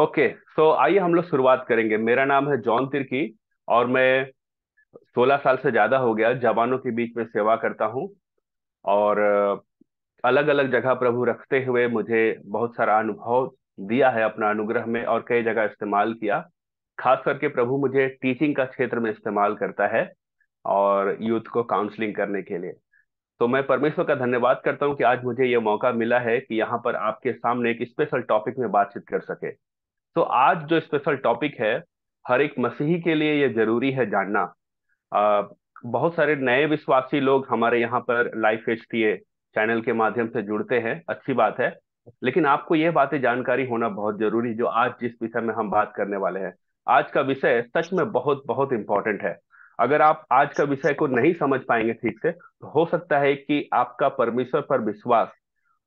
Okay so तो आइए हम लोग शुरुआत करेंगे मेरा नाम है जॉन तिरकी और मैं 16 साल से ज़्यादा हो गया जवानों के बीच में सेवा करता हूँ और अलग अलग जगह प्रभु रखते हुए मुझे बहुत सारा अनुभव दिया है अपना अनुग्रह में और कई जगह इस्तेमाल किया खास करके प्रभु मुझे टीचिंग का क्षेत्र में इस्तेमाल करता है और यूथ को काउंसलिंग करने के लिए तो मैं परमेश्वर का धन्यवाद करता हूँ कि आज मुझे ये मौका मिला है कि यहाँ पर आपके सामने एक स्पेशल टॉपिक में बातचीत कर सके तो आज जो स्पेशल टॉपिक है हर एक मसीही के लिए यह जरूरी है जानना आ, बहुत सारे नए विश्वासी लोग हमारे यहाँ पर लाइफ एच चैनल के माध्यम से जुड़ते हैं अच्छी बात है लेकिन आपको यह बातें जानकारी होना बहुत जरूरी जो आज जिस विषय में हम बात करने वाले हैं आज का विषय सच में बहुत बहुत इंपॉर्टेंट है अगर आप आज का विषय को नहीं समझ पाएंगे ठीक से तो हो सकता है कि आपका परमेश्वर पर विश्वास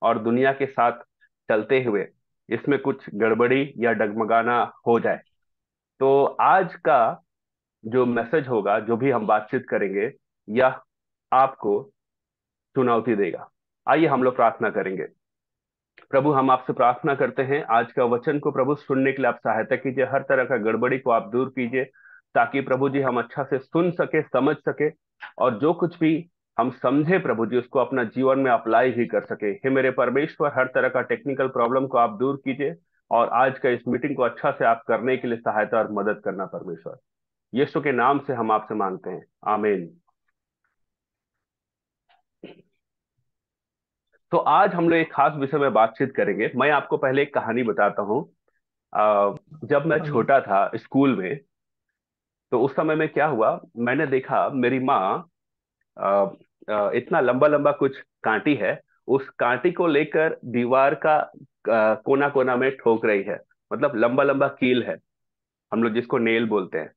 और दुनिया के साथ चलते हुए इसमें कुछ गड़बड़ी या डगमगाना हो जाए तो आज का जो मैसेज होगा जो भी हम बातचीत करेंगे यह आपको चुनौती देगा आइए हम लोग प्रार्थना करेंगे प्रभु हम आपसे प्रार्थना करते हैं आज का वचन को प्रभु सुनने के लिए आप सहायता कीजिए हर तरह का गड़बड़ी को आप दूर कीजिए ताकि प्रभु जी हम अच्छा से सुन सके समझ सके और जो कुछ भी हम समझे प्रभु जी उसको अपना जीवन में अप्लाई भी कर सके हे मेरे परमेश्वर हर तरह का टेक्निकल प्रॉब्लम को आप दूर कीजिए और आज का इस मीटिंग को अच्छा से आप करने के लिए सहायता और मदद करना परमेश्वर यीशु के नाम से हम आपसे मांगते हैं आमीन तो आज हम लोग एक खास विषय में बातचीत करेंगे मैं आपको पहले एक कहानी बताता हूं जब मैं हाँ। छोटा था स्कूल में तो उस समय में क्या हुआ मैंने देखा मेरी माँ इतना लंबा लंबा कुछ कांटी है उस कांटी को लेकर दीवार का कोना कोना में ठोक रही है मतलब लंबा लंबा कील है हम लोग जिसको नेल बोलते हैं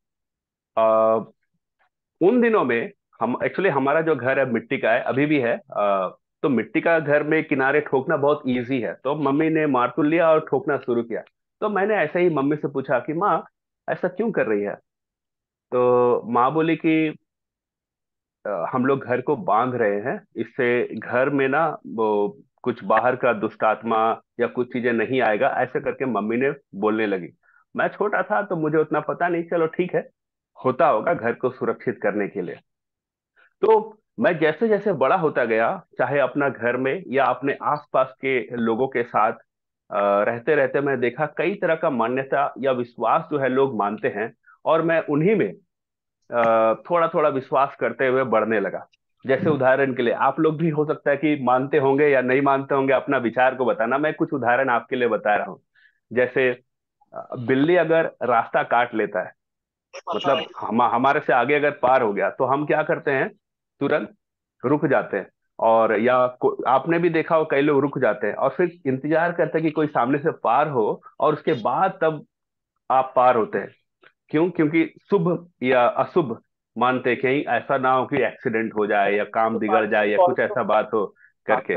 अः उन दिनों में हम एक्चुअली हमारा जो घर है मिट्टी का है अभी भी है आ, तो मिट्टी का घर में किनारे ठोकना बहुत ईजी है तो मम्मी ने मारतुल लिया और ठोकना शुरू किया तो मैंने ऐसे ही मम्मी से पूछा कि माँ ऐसा क्यों कर रही है तो माँ बोली कि हम लोग घर को बांध रहे हैं इससे घर में ना वो कुछ बाहर का दुष्ट आत्मा या कुछ चीजें नहीं आएगा ऐसे करके मम्मी ने बोलने लगी मैं छोटा था तो मुझे उतना पता नहीं चलो ठीक है होता होगा घर को सुरक्षित करने के लिए तो मैं जैसे जैसे बड़ा होता गया चाहे अपना घर में या अपने आसपास के लोगों के साथ रहते रहते मैं देखा कई तरह का मान्यता या विश्वास जो है लोग मानते हैं और मैं उन्हीं में थोड़ा थोड़ा विश्वास करते हुए बढ़ने लगा जैसे हम्म। उदाहरण के लिए आप लोग भी हो सकता है कि मानते होंगे या नहीं मानते होंगे अपना विचार को बताना मैं कुछ उदाहरण आपके लिए बता रहा हूँ जैसे बिल्ली अगर रास्ता काट लेता है मतलब हाँ। हम हमारे से आगे अगर पार हो गया तो हम क्या करते हैं तुरंत रुक जाते हैं और या आपने भी देखा हो कई लोग रुक जाते हैं और फिर इंतजार करते हैं कि कोई सामने से पार हो और उसके बाद तब आप पार होते हैं क्यों क्योंकि शुभ या अशुभ मानते कहीं ऐसा ना हो कि एक्सीडेंट हो जाए या काम तो बिगड़ जाए या कुछ ऐसा बात हो करके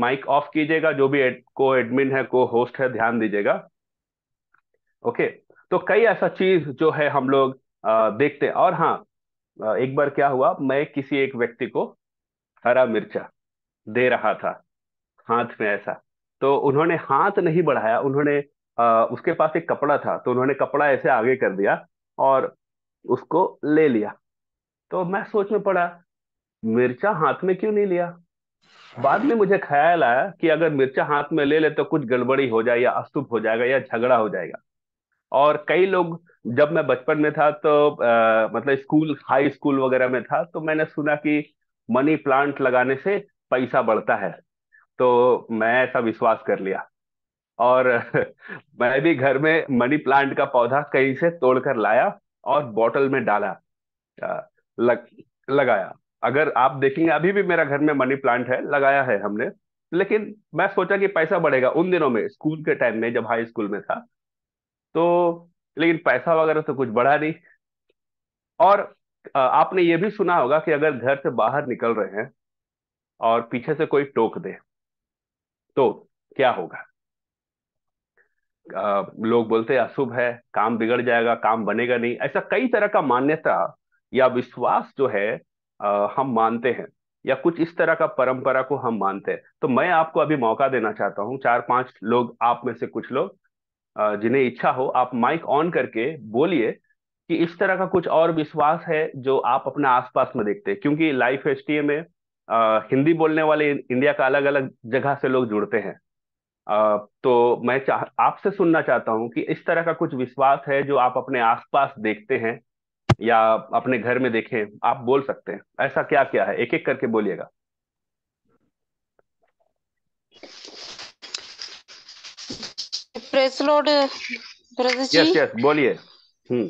माइक ऑफ कीजिएगा जो भी एड, को एडमिन है को होस्ट है ध्यान दीजिएगा ओके तो कई ऐसा चीज जो है हम लोग आ, देखते और हाँ एक बार क्या हुआ मैं किसी एक व्यक्ति को हरा मिर्चा दे रहा था हाथ में ऐसा तो उन्होंने हाथ नहीं बढ़ाया उन्होंने आ, उसके पास एक कपड़ा था तो उन्होंने कपड़ा ऐसे आगे कर दिया और उसको ले लिया तो मैं सोच में पड़ा मिर्चा हाथ में क्यों नहीं लिया बाद में मुझे ख्याल आया कि अगर मिर्चा हाथ में ले ले तो कुछ गड़बड़ी हो जाए या अस्तुप हो जाएगा या झगड़ा हो जाएगा और कई लोग जब मैं बचपन में था तो आ, मतलब स्कूल हाई स्कूल वगैरह में था तो मैंने सुना कि मनी प्लांट लगाने से पैसा बढ़ता है तो मैं ऐसा विश्वास कर लिया और मैं भी घर में मनी प्लांट का पौधा कहीं से तोड़कर लाया और बॉटल में डाला लग, लगाया अगर आप देखेंगे अभी भी मेरा घर में मनी प्लांट है लगाया है हमने लेकिन मैं सोचा कि पैसा बढ़ेगा उन दिनों में स्कूल के टाइम में जब हाई स्कूल में था तो लेकिन पैसा वगैरह तो कुछ बढ़ा नहीं और आपने ये भी सुना होगा कि अगर घर से बाहर निकल रहे हैं और पीछे से कोई टोक दे तो क्या होगा लोग बोलते हैं अशुभ है काम बिगड़ जाएगा काम बनेगा नहीं ऐसा कई तरह का मान्यता या विश्वास जो है आ, हम मानते हैं या कुछ इस तरह का परंपरा को हम मानते हैं तो मैं आपको अभी मौका देना चाहता हूँ चार पांच लोग आप में से कुछ लोग जिन्हें इच्छा हो आप माइक ऑन करके बोलिए कि इस तरह का कुछ और विश्वास है जो आप अपने आसपास में देखते हैं क्योंकि लाइफ एस में आ, हिंदी बोलने वाले इंडिया का अलग अलग जगह से लोग जुड़ते हैं तो मैं चाह आपसे सुनना चाहता हूँ कि इस तरह का कुछ विश्वास है जो आप अपने आसपास देखते हैं या अपने घर में देखें आप बोल सकते हैं ऐसा क्या क्या है एक एक करके बोलिएगा प्रेस यस यस बोलिए हम्म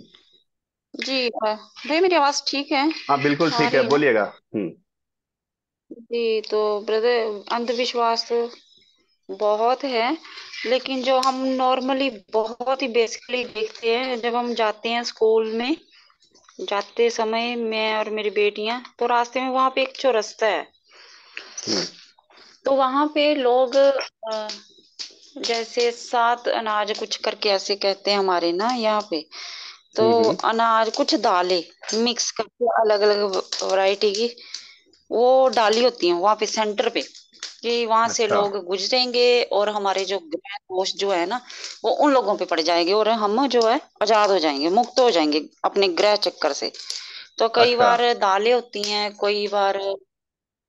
जी भाई मेरी आवाज ठीक है हाँ बिल्कुल ठीक है बोलिएगा हम्म जी तो ब्रदर अंधविश्वास बहुत है लेकिन जो हम नॉर्मली बहुत ही बेसिकली देखते हैं जब हम जाते हैं स्कूल में जाते समय मैं और मेरी बेटियां तो रास्ते में वहां पे एक चौरस्ता है हम्म। तो वहां पे लोग जैसे सात अनाज कुछ करके ऐसे कहते हैं हमारे ना यहाँ पे तो हम्म, हम्म। अनाज कुछ दालें मिक्स करके अलग अलग वैरायटी की वो डाली होती है वहां पे सेंटर पे कि वहां से अच्छा। लोग गुजरेंगे और हमारे जो ग्रह दोष जो है ना वो उन लोगों पे पड़ जाएंगे और हम जो है आजाद हो जाएंगे मुक्त हो जाएंगे अपने ग्रह चक्कर से तो कई अच्छा बार दालें होती हैं कई बार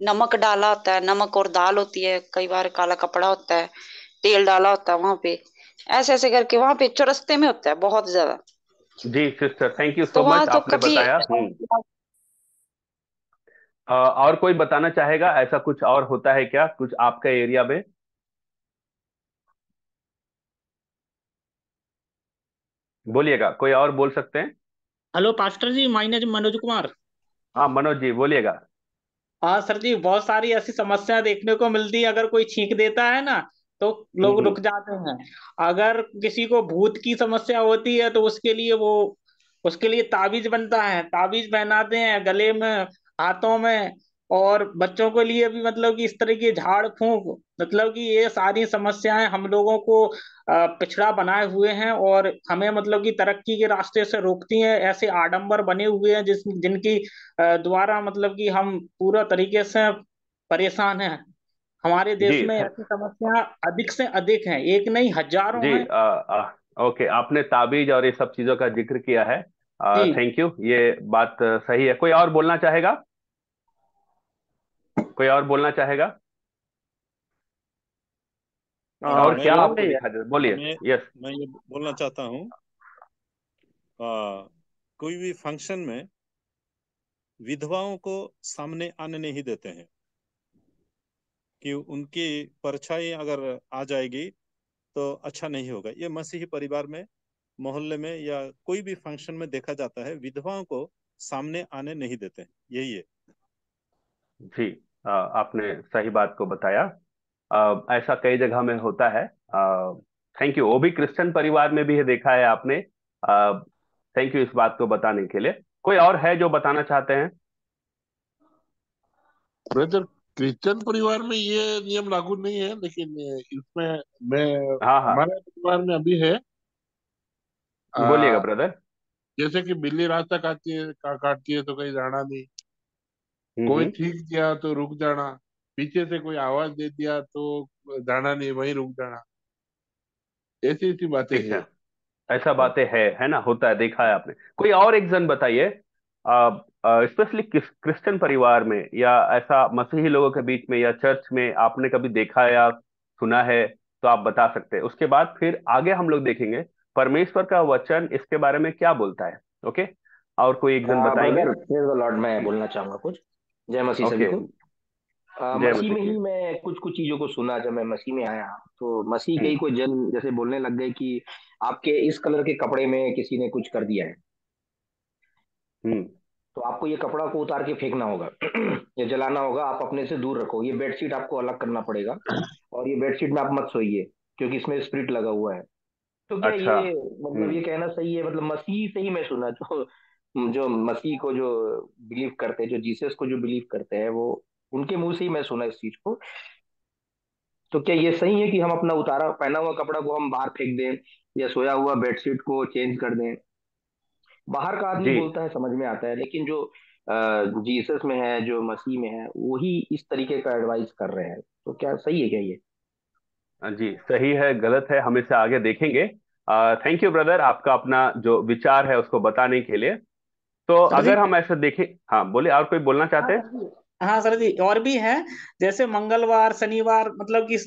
नमक डाला होता है नमक और दाल होती है कई बार काला कपड़ा होता है तेल डाला होता है वहां पे ऐसे ऐसे करके वहां पे चौरस्ते में होता है बहुत ज्यादा जी सिस्टर थैंक यू तो सो वहां मच तो आपने कभी बताया हम्म और कोई बताना चाहेगा ऐसा कुछ और होता है क्या कुछ आपका एरिया में बोलिएगा कोई और बोल सकते हैं hello pastor ji my Manoj Kumar हाँ मनोज जी बोलिएगा हाँ सर जी बहुत सारी ऐसी समस्याएं देखने को मिलती है अगर कोई छींक देता है ना तो लोग रुक जाते हैं अगर किसी को भूत की समस्या होती है तो उसके लिए वो उसके लिए ताबीज बनता है ताबीज पहनाते हैं गले में हाथों में और बच्चों के लिए भी मतलब कि इस तरह की झाड़ फूंक मतलब कि ये सारी समस्याएं हम लोगों को पिछड़ा बनाए हुए हैं और हमें मतलब कि तरक्की के रास्ते से रोकती हैं ऐसे आडंबर बने हुए हैं जिस जिनकी द्वारा मतलब कि हम पूरा तरीके से परेशान हैं हमारे देश में हाँ। ऐसी समस्या अधिक से अधिक है एक नहीं हजारों जी, आ, आ, ओके आपने ताबीज और ये सब चीजों का जिक्र किया है थैंक यू ये बात सही है कोई और बोलना चाहेगा कोई और बोलना चाहेगा आ, हाँ, और क्या आपको बोलिए यस मैं ये बोलना चाहता हूँ कोई भी फंक्शन में विधवाओं को सामने आने नहीं देते हैं कि उनकी परछाई अगर आ जाएगी तो अच्छा नहीं होगा ये मसीही परिवार में मोहल्ले में या कोई भी फंक्शन में देखा जाता है विधवाओं को सामने आने नहीं देते हैं यही है जी आपने सही बात को बताया ऐसा कई जगह में होता है थैंक यू वो भी क्रिश्चियन परिवार में भी है देखा है आपने थैंक यू इस बात को बताने के लिए कोई और है जो बताना चाहते हैं ब्रदर क्रिश्चियन परिवार में ये नियम लागू नहीं है लेकिन इसमें मैं हाँ हाँ हमारे परिवार में अभी है बोलिएगा ब्रदर जैसे कि बिल्ली रास्ता काटती है का, काटती है तो कहीं जाना नहीं हम्म, कोई हम्म। ठीक दिया तो रुक जाना पीछे से कोई आवाज दे दिया तो जाना नहीं वहीं रुक जाना ऐसी ऐसी बातें हैं ऐसा हाँ। बातें है है ना होता है देखा है आपने कोई और एक जन बताइए स्पेशली क्रिश्चियन परिवार में या ऐसा मसीही लोगों के बीच में या चर्च में आपने कभी देखा है या सुना है तो आप बता सकते हैं उसके बाद फिर आगे हम लोग देखेंगे परमेश्वर का वचन इसके बारे में क्या बोलता है ओके और कोई एक जन हाँ, बताएंगे तो मैं बोलना चाहूंगा कुछ जय मसीह सभी को आ, जय मसीह में ही मैं कुछ कुछ चीजों को सुना जब मैं मसीह में आया तो मसीह के हम्म। ही कोई जन जैसे बोलने लग गए कि आपके इस कलर के कपड़े में किसी ने कुछ कर दिया है हम्म। तो आपको ये कपड़ा को उतार के फेंकना होगा या जलाना होगा आप अपने से दूर रखो ये बेडशीट आपको अलग करना पड़ेगा और ये बेडशीट में आप मत सोइए क्योंकि इसमें स्प्रिट लगा हुआ है तो क्या अच्छा ये मतलब हम्म। ये कहना सही है मतलब मसीह से ही मैं सुना तो जो मसीह को जो बिलीव करते हैं जो जीसस को जो बिलीव करते हैं वो उनके मुंह से ही मैं सुना इस चीज को तो क्या ये सही है कि हम अपना उतारा पहना हुआ कपड़ा को हम बाहर फेंक दें या सोया हुआ बेडशीट को चेंज कर दें बाहर का आदमी बोलता है समझ में आता है लेकिन जो जीसस में है जो मसीह में है वही इस तरीके का एडवाइस कर रहे हैं तो क्या सही है क्या ये जी सही है गलत है हम इसे आगे देखेंगे थैंक यू ब्रदर आपका अपना जो विचार है उसको बताने के लिए तो अगर हम ऐसा देखें हाँ बोले और कोई बोलना चाहते हैं हाँ सर जी हाँ, और भी है जैसे मंगलवार शनिवार मतलब कि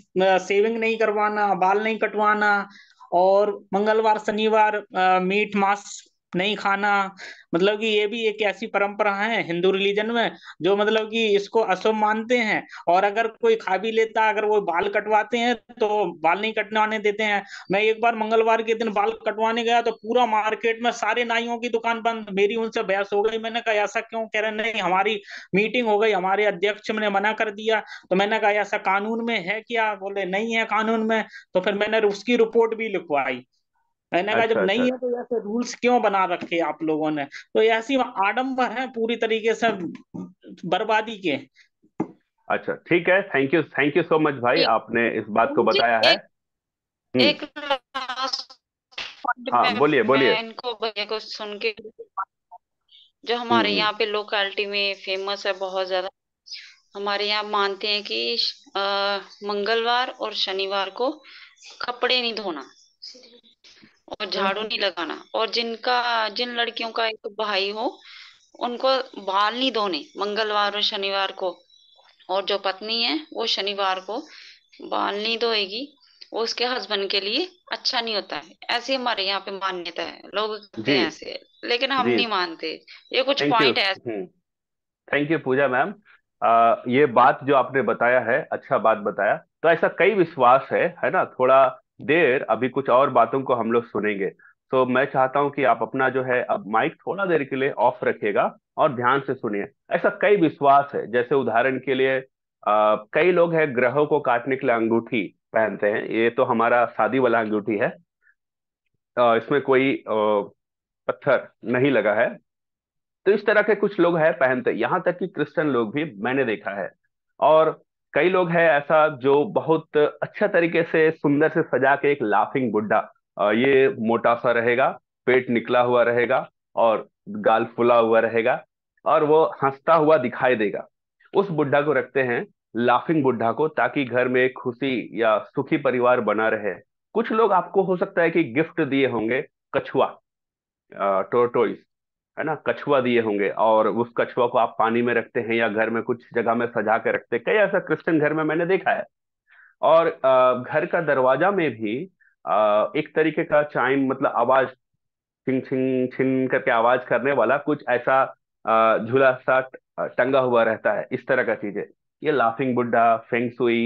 सेविंग नहीं करवाना बाल नहीं कटवाना और मंगलवार शनिवार मीट मांस नहीं खाना मतलब कि ये भी एक ऐसी परंपरा है हिंदू रिलीजन में जो मतलब कि इसको अशुभ मानते हैं और अगर कोई खा भी लेता अगर वो बाल कटवाते हैं तो बाल नहीं कटवाने देते हैं मैं एक बार मंगलवार के दिन बाल कटवाने गया तो पूरा मार्केट में सारे नाइयों की दुकान बंद मेरी उनसे बहस हो गई मैंने कहा ऐसा क्यों कह रहे नहीं हमारी मीटिंग हो गई हमारे अध्यक्ष ने मना कर दिया तो मैंने कहा ऐसा कानून में है क्या बोले नहीं है कानून में तो फिर मैंने उसकी रिपोर्ट भी लिखवाई मैंने कहा अच्छा, जब नहीं अच्छा। है तो ऐसे रूल्स क्यों बना रखे आप लोगों ने तो ऐसी आडम्बर है पूरी तरीके से बर्बादी के अच्छा ठीक है thank you thank you so much भाई आपने इस बात को बताया है एक हम्म। हाँ बोलिए बोलिए इनको भैया को सुन के जो हमारे हम्म। यहाँ पे लोकलिटी में फेमस है बहुत ज्यादा हमारे यहाँ मानते हैं कि मंगलवार और शनिवार को कपड़े नहीं धोना और झाड़ू नहीं लगाना और जिनका जिन लड़कियों का एक भाई हो उनको बाल नहीं धोने मंगलवार और शनिवार को और जो पत्नी है वो शनिवार को बाल नहीं धोएगी वो उसके हस्बैंड के लिए अच्छा नहीं होता है ऐसी हमारे यहाँ पे मान्यता है लोग करते हैं ऐसे लेकिन हम नहीं मानते ये कुछ पॉइंट है थैंक यू पूजा मैम ये बात जो आपने बताया है अच्छा बात बताया तो ऐसा कई विश्वास है है ना थोड़ा देर अभी कुछ और बातों को हम लोग सुनेंगे तो मैं चाहता हूं कि आप अपना जो है अब माइक थोड़ा देर के लिए ऑफ रखेगा और ध्यान से सुनिए ऐसा कई विश्वास है जैसे उदाहरण के लिए आ, कई लोग हैं ग्रहों को काटने के लिए अंगूठी पहनते हैं ये तो हमारा शादी वाला अंगूठी है आ, इसमें कोई आ, पत्थर नहीं लगा है तो इस तरह के कुछ लोग है पहनते यहां तक कि क्रिश्चियन लोग भी मैंने देखा है और कई लोग हैं ऐसा जो बहुत अच्छा तरीके से सुंदर से सजा के एक लाफिंग बुड्ढा ये मोटा सा रहेगा पेट निकला हुआ रहेगा और गाल फुला हुआ रहेगा और वो हंसता हुआ दिखाई देगा उस बुड्ढा को रखते हैं लाफिंग बुड्ढा को ताकि घर में खुशी या सुखी परिवार बना रहे कुछ लोग आपको हो सकता है कि गिफ्ट दिए होंगे कछुआ टोटोइस है ना कछुआ दिए होंगे और उस कछुआ को आप पानी में रखते हैं या घर में कुछ जगह में सजा के रखते हैं कई ऐसा क्रिश्चियन घर में मैंने देखा है और घर का दरवाजा में भी एक तरीके का चाइम मतलब आवाज छिंग छिंग छिंग करके आवाज करने वाला कुछ ऐसा झूला सा टंगा हुआ रहता है इस तरह का चीजें ये लाफिंग बुड्ढा फेंगसुई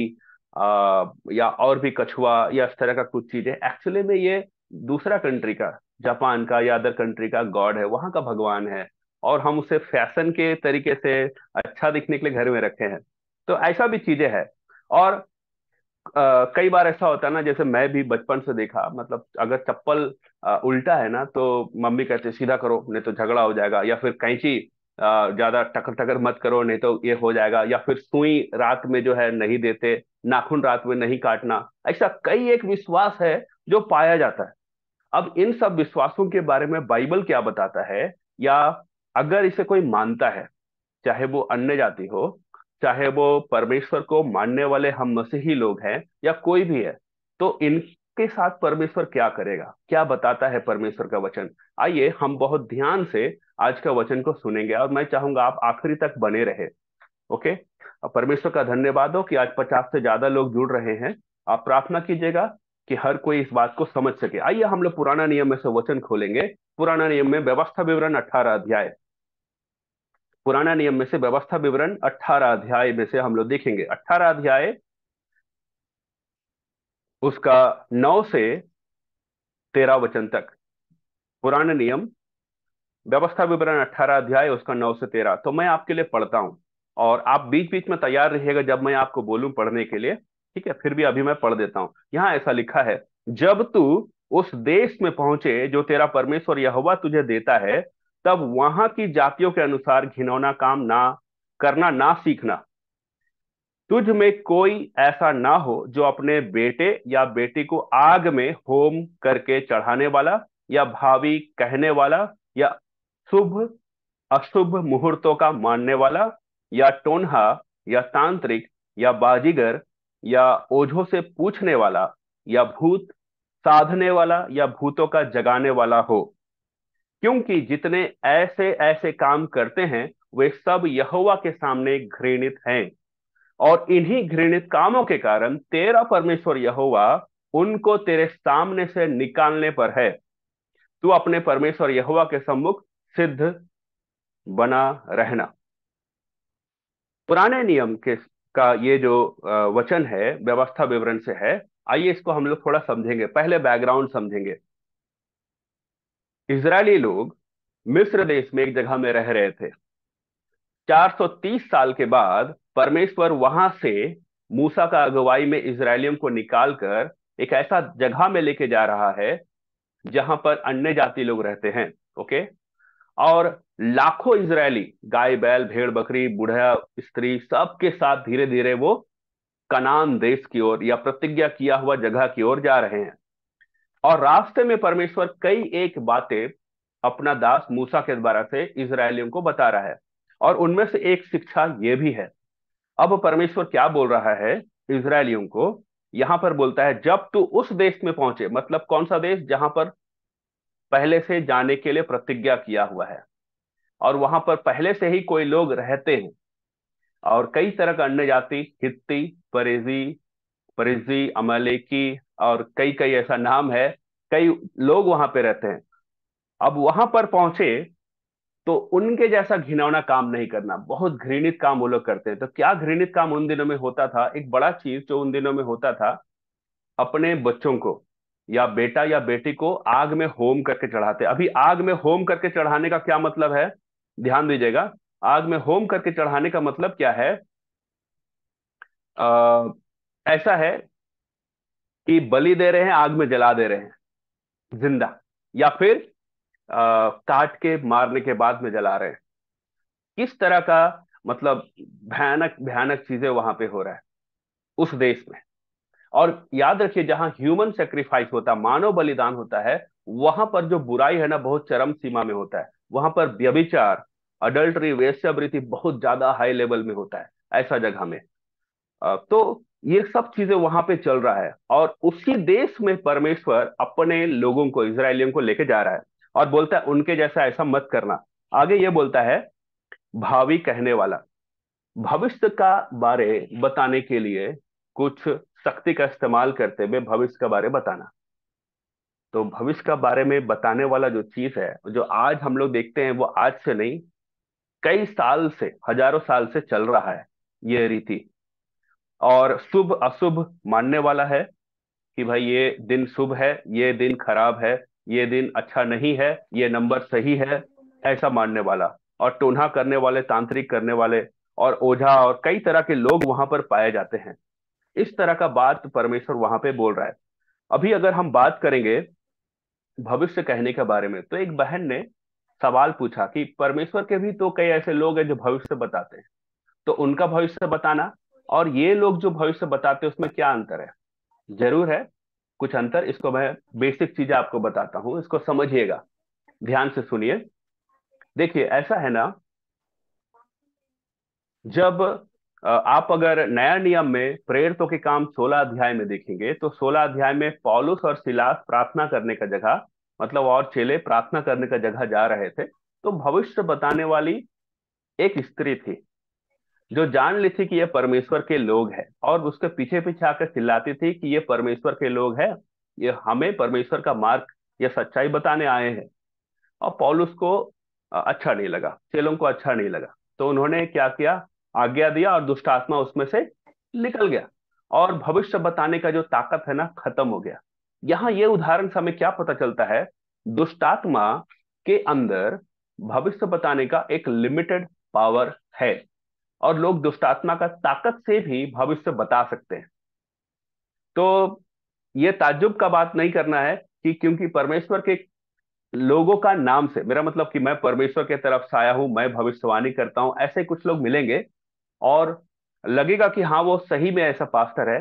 या और भी कछुआ या इस तरह का कुछ चीजें एक्चुअली में ये दूसरा कंट्री का जापान का या अदर कंट्री का गॉड है वहां का भगवान है और हम उसे फैशन के तरीके से अच्छा दिखने के लिए घर में रखे हैं तो ऐसा भी चीजें है और आ, कई बार ऐसा होता है ना जैसे मैं भी बचपन से देखा मतलब अगर चप्पल उल्टा है ना तो मम्मी कहते सीधा करो नहीं तो झगड़ा हो जाएगा या फिर कैंची ज्यादा टकर टकर मत करो नहीं तो ये हो जाएगा या फिर सुई रात में जो है नहीं देते नाखून रात में नहीं काटना ऐसा कई एक विश्वास है जो पाया जाता है अब इन सब विश्वासों के बारे में बाइबल क्या बताता है या अगर इसे कोई मानता है चाहे वो अन्य जाति हो चाहे वो परमेश्वर को मानने वाले हम मसीही लोग हैं या कोई भी है तो इनके साथ परमेश्वर क्या करेगा क्या बताता है परमेश्वर का वचन आइए हम बहुत ध्यान से आज का वचन को सुनेंगे और मैं चाहूंगा आप आखिरी तक बने रहे ओके परमेश्वर का धन्यवाद हो कि आज पचास से ज्यादा लोग जुड़ रहे हैं आप प्रार्थना कीजिएगा कि हर कोई इस बात को समझ सके आइए हम लोग पुराना नियम में से वचन खोलेंगे पुराना नियम में व्यवस्था विवरण अठारह अध्याय पुराना नियम में से व्यवस्था विवरण अठारह अध्याय में से हम लोग देखेंगे अठारह अध्याय उसका नौ से तेरह वचन तक पुराना नियम व्यवस्था विवरण अठारह अध्याय उसका नौ से तेरह तो मैं आपके लिए पढ़ता हूं और आप बीच बीच में तैयार रहिएगा जब मैं आपको बोलूं पढ़ने के लिए ठीक है फिर भी अभी मैं पढ़ देता हूं यहां ऐसा लिखा है जब तू उस देश में पहुंचे जो तेरा परमेश्वर यहोवा तुझे देता है तब वहां की जातियों के अनुसार घिनौना काम ना करना ना सीखना तुझ में कोई ऐसा ना हो जो अपने बेटे या बेटी को आग में होम करके चढ़ाने वाला या भावी कहने वाला या शुभ अशुभ मुहूर्तों का मानने वाला या टोनहा या तांत्रिक या बाजीगर या ओझों से पूछने वाला या भूत साधने वाला या भूतों का जगाने वाला हो क्योंकि जितने ऐसे ऐसे काम करते हैं वे सब यहोवा के सामने घृणित हैं और इन्हीं घृणित कामों के कारण तेरा परमेश्वर यहोवा उनको तेरे सामने से निकालने पर है तू अपने परमेश्वर यहोवा के सम्मुख सिद्ध बना रहना पुराने नियम के का ये जो वचन है व्यवस्था विवरण से है आइए इसको हम लोग थोड़ा समझेंगे पहले बैकग्राउंड समझेंगे इसराइली लोग मिस्र देश में एक जगह में रह रहे थे 430 साल के बाद परमेश्वर वहां से मूसा का अगुवाई में इसराइलियों को निकालकर एक ऐसा जगह में लेके जा रहा है जहां पर अन्य जाति लोग रहते हैं ओके और लाखों इसराइली गाय बैल भेड़ बकरी बूढ़ा स्त्री सबके साथ धीरे धीरे वो कनान देश की ओर या प्रतिज्ञा किया हुआ जगह की ओर जा रहे हैं और रास्ते में परमेश्वर कई एक बातें अपना दास मूसा के द्वारा से इसराइलियों को बता रहा है और उनमें से एक शिक्षा ये भी है अब परमेश्वर क्या बोल रहा है इसराइलियों को यहां पर बोलता है जब तू उस देश में पहुंचे मतलब कौन सा देश जहां पर पहले से जाने के लिए प्रतिज्ञा किया हुआ है और वहां पर पहले से ही कोई लोग रहते हैं और कई तरह का अन्य जाति हित्ती परेजी परेजी अमलेकी और कई कई ऐसा नाम है कई लोग वहां पे रहते हैं अब वहां पर पहुंचे तो उनके जैसा घिनौना काम नहीं करना बहुत घृणित काम वो लोग करते हैं तो क्या घृणित काम उन दिनों में होता था एक बड़ा चीज जो उन दिनों में होता था अपने बच्चों को या बेटा या बेटी को आग में होम करके चढ़ाते अभी आग में होम करके चढ़ाने का क्या मतलब है ध्यान दीजिएगा आग में होम करके चढ़ाने का मतलब क्या है आ, ऐसा है कि बलि दे रहे हैं आग में जला दे रहे हैं जिंदा या फिर आ, काट के मारने के बाद में जला रहे हैं किस तरह का मतलब भयानक भयानक चीजें वहां पे हो रहा है उस देश में और याद रखिए जहां ह्यूमन सेक्रीफाइस होता है मानव बलिदान होता है वहां पर जो बुराई है ना बहुत चरम सीमा में होता है वहां पर व्यभिचार अडल्ट्री वेश्यावृत्ति बहुत ज्यादा हाई लेवल में होता है ऐसा जगह में तो ये सब चीजें वहां पे चल रहा है और उसी देश में परमेश्वर अपने लोगों को इसराइलियों को लेके जा रहा है और बोलता है उनके जैसा ऐसा मत करना आगे ये बोलता है भावी कहने वाला भविष्य का बारे बताने के लिए कुछ शक्ति का इस्तेमाल करते हुए भविष्य का बारे में बताना तो भविष्य का बारे में बताने वाला जो चीज है जो आज हम लोग देखते हैं वो आज से नहीं कई साल से हजारों साल से चल रहा है ये रीति और शुभ अशुभ मानने वाला है कि भाई ये दिन शुभ है ये दिन खराब है ये दिन अच्छा नहीं है ये नंबर सही है ऐसा मानने वाला और टोना करने वाले तांत्रिक करने वाले और ओझा और कई तरह के लोग वहां पर पाए जाते हैं इस तरह का बात परमेश्वर वहां पे बोल रहा है अभी अगर हम बात करेंगे भविष्य कहने के बारे में तो एक बहन ने सवाल पूछा कि परमेश्वर के भी तो कई ऐसे लोग हैं जो भविष्य बताते हैं तो उनका भविष्य बताना और ये लोग जो भविष्य बताते हैं उसमें क्या अंतर है जरूर है कुछ अंतर इसको मैं बेसिक चीजें आपको बताता हूं इसको समझिएगा ध्यान से सुनिए देखिए ऐसा है ना जब आप अगर नया नियम में प्रेरित के काम सोलह अध्याय में देखेंगे तो सोलह अध्याय में पॉलुस और सिलास प्रार्थना करने का जगह मतलब और चेले प्रार्थना करने का जगह जा रहे थे तो भविष्य बताने वाली एक स्त्री थी जो जान ली थी कि ये परमेश्वर के लोग हैं और उसके पीछे पीछे आकर चिल्लाती थी कि ये परमेश्वर के लोग हैं ये हमें परमेश्वर का मार्ग या सच्चाई बताने आए हैं और पॉलुस को अच्छा नहीं लगा चेलों को अच्छा नहीं लगा तो उन्होंने क्या किया आज्ञा दिया और दुष्ट आत्मा उसमें से निकल गया और भविष्य बताने का जो ताकत है ना खत्म हो गया यहाँ ये उदाहरण से हमें क्या पता चलता है दुष्टात्मा के अंदर भविष्य बताने का एक लिमिटेड पावर है और लोग दुष्टात्मा का ताकत से भी भविष्य बता सकते हैं तो ये ताज्जुब का बात नहीं करना है कि क्योंकि परमेश्वर के लोगों का नाम से मेरा मतलब कि मैं परमेश्वर के तरफ से आया हूं मैं भविष्यवाणी करता हूं ऐसे कुछ लोग मिलेंगे और लगेगा कि हाँ वो सही में ऐसा पास्टर है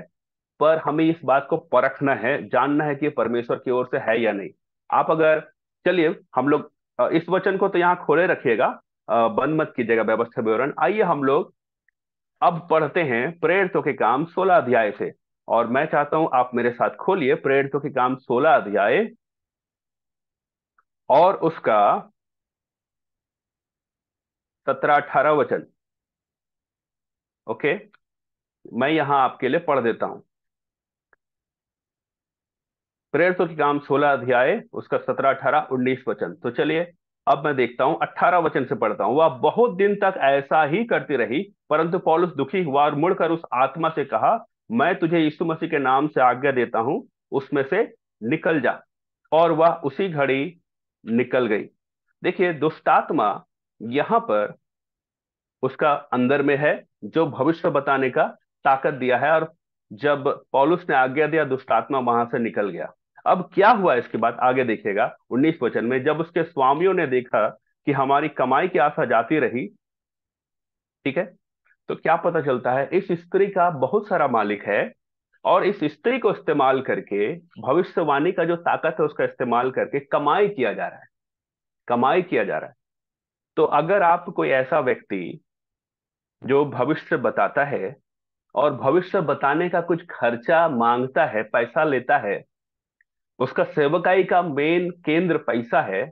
पर हमें इस बात को परखना है जानना है कि परमेश्वर की ओर से है या नहीं आप अगर चलिए हम लोग इस वचन को तो यहाँ खोले रखिएगा बंद मत कीजिएगा व्यवस्था विवरण आइए हम लोग अब पढ़ते हैं प्रेरित के काम सोलह अध्याय से और मैं चाहता हूं आप मेरे साथ खोलिए प्रेरितों के काम सोलह अध्याय और उसका सत्रह अठारह वचन ओके मैं यहां आपके लिए पढ़ देता हूं प्रेरित की काम सोलह अध्याय उसका सत्रह अठारह उन्नीस वचन तो चलिए अब मैं देखता हूं अठारह वचन से पढ़ता हूं वह बहुत दिन तक ऐसा ही करती रही परंतु पॉलुस दुखी हुआ और मुड़कर उस आत्मा से कहा मैं तुझे यीशु मसीह के नाम से आज्ञा देता हूं उसमें से निकल जा और वह उसी घड़ी निकल गई देखिए दुष्टात्मा यहां पर उसका अंदर में है जो भविष्य बताने का ताकत दिया है और जब पॉलुस ने आज्ञा दिया दुष्टात्मा वहां से निकल गया अब क्या हुआ इसके बाद आगे देखेगा उन्नीस वचन में जब उसके स्वामियों ने देखा कि हमारी कमाई की आशा जाती रही ठीक है तो क्या पता चलता है इस स्त्री का बहुत सारा मालिक है और इस स्त्री को इस्तेमाल करके भविष्यवाणी का जो ताकत है उसका इस्तेमाल करके कमाई किया जा रहा है कमाई किया जा रहा है तो अगर आप कोई ऐसा व्यक्ति जो भविष्य बताता है और भविष्य बताने का कुछ खर्चा मांगता है पैसा लेता है उसका सेवकाई का मेन केंद्र पैसा है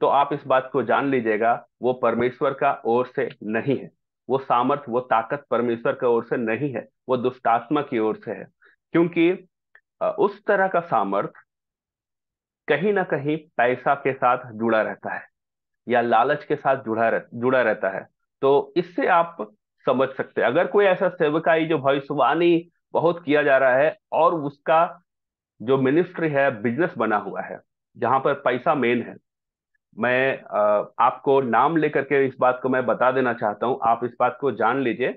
तो आप इस बात को जान लीजिएगा वो परमेश्वर का ओर से नहीं है वो सामर्थ्य वो ताकत परमेश्वर का ओर से नहीं है वो दुष्टात्मा की ओर से है क्योंकि उस तरह का सामर्थ कहीं ना कहीं पैसा के साथ जुड़ा रहता है या लालच के साथ जुड़ा रह, जुड़ा रहता है तो इससे आप समझ सकते हैं अगर कोई ऐसा सेवकाई जो भविष्यवाणी बहुत किया जा रहा है और उसका जो मिनिस्ट्री है बिजनेस बना हुआ है जहां पर पैसा मेन है मैं आपको नाम लेकर के इस बात को मैं बता देना चाहता हूं आप इस बात को जान लीजिए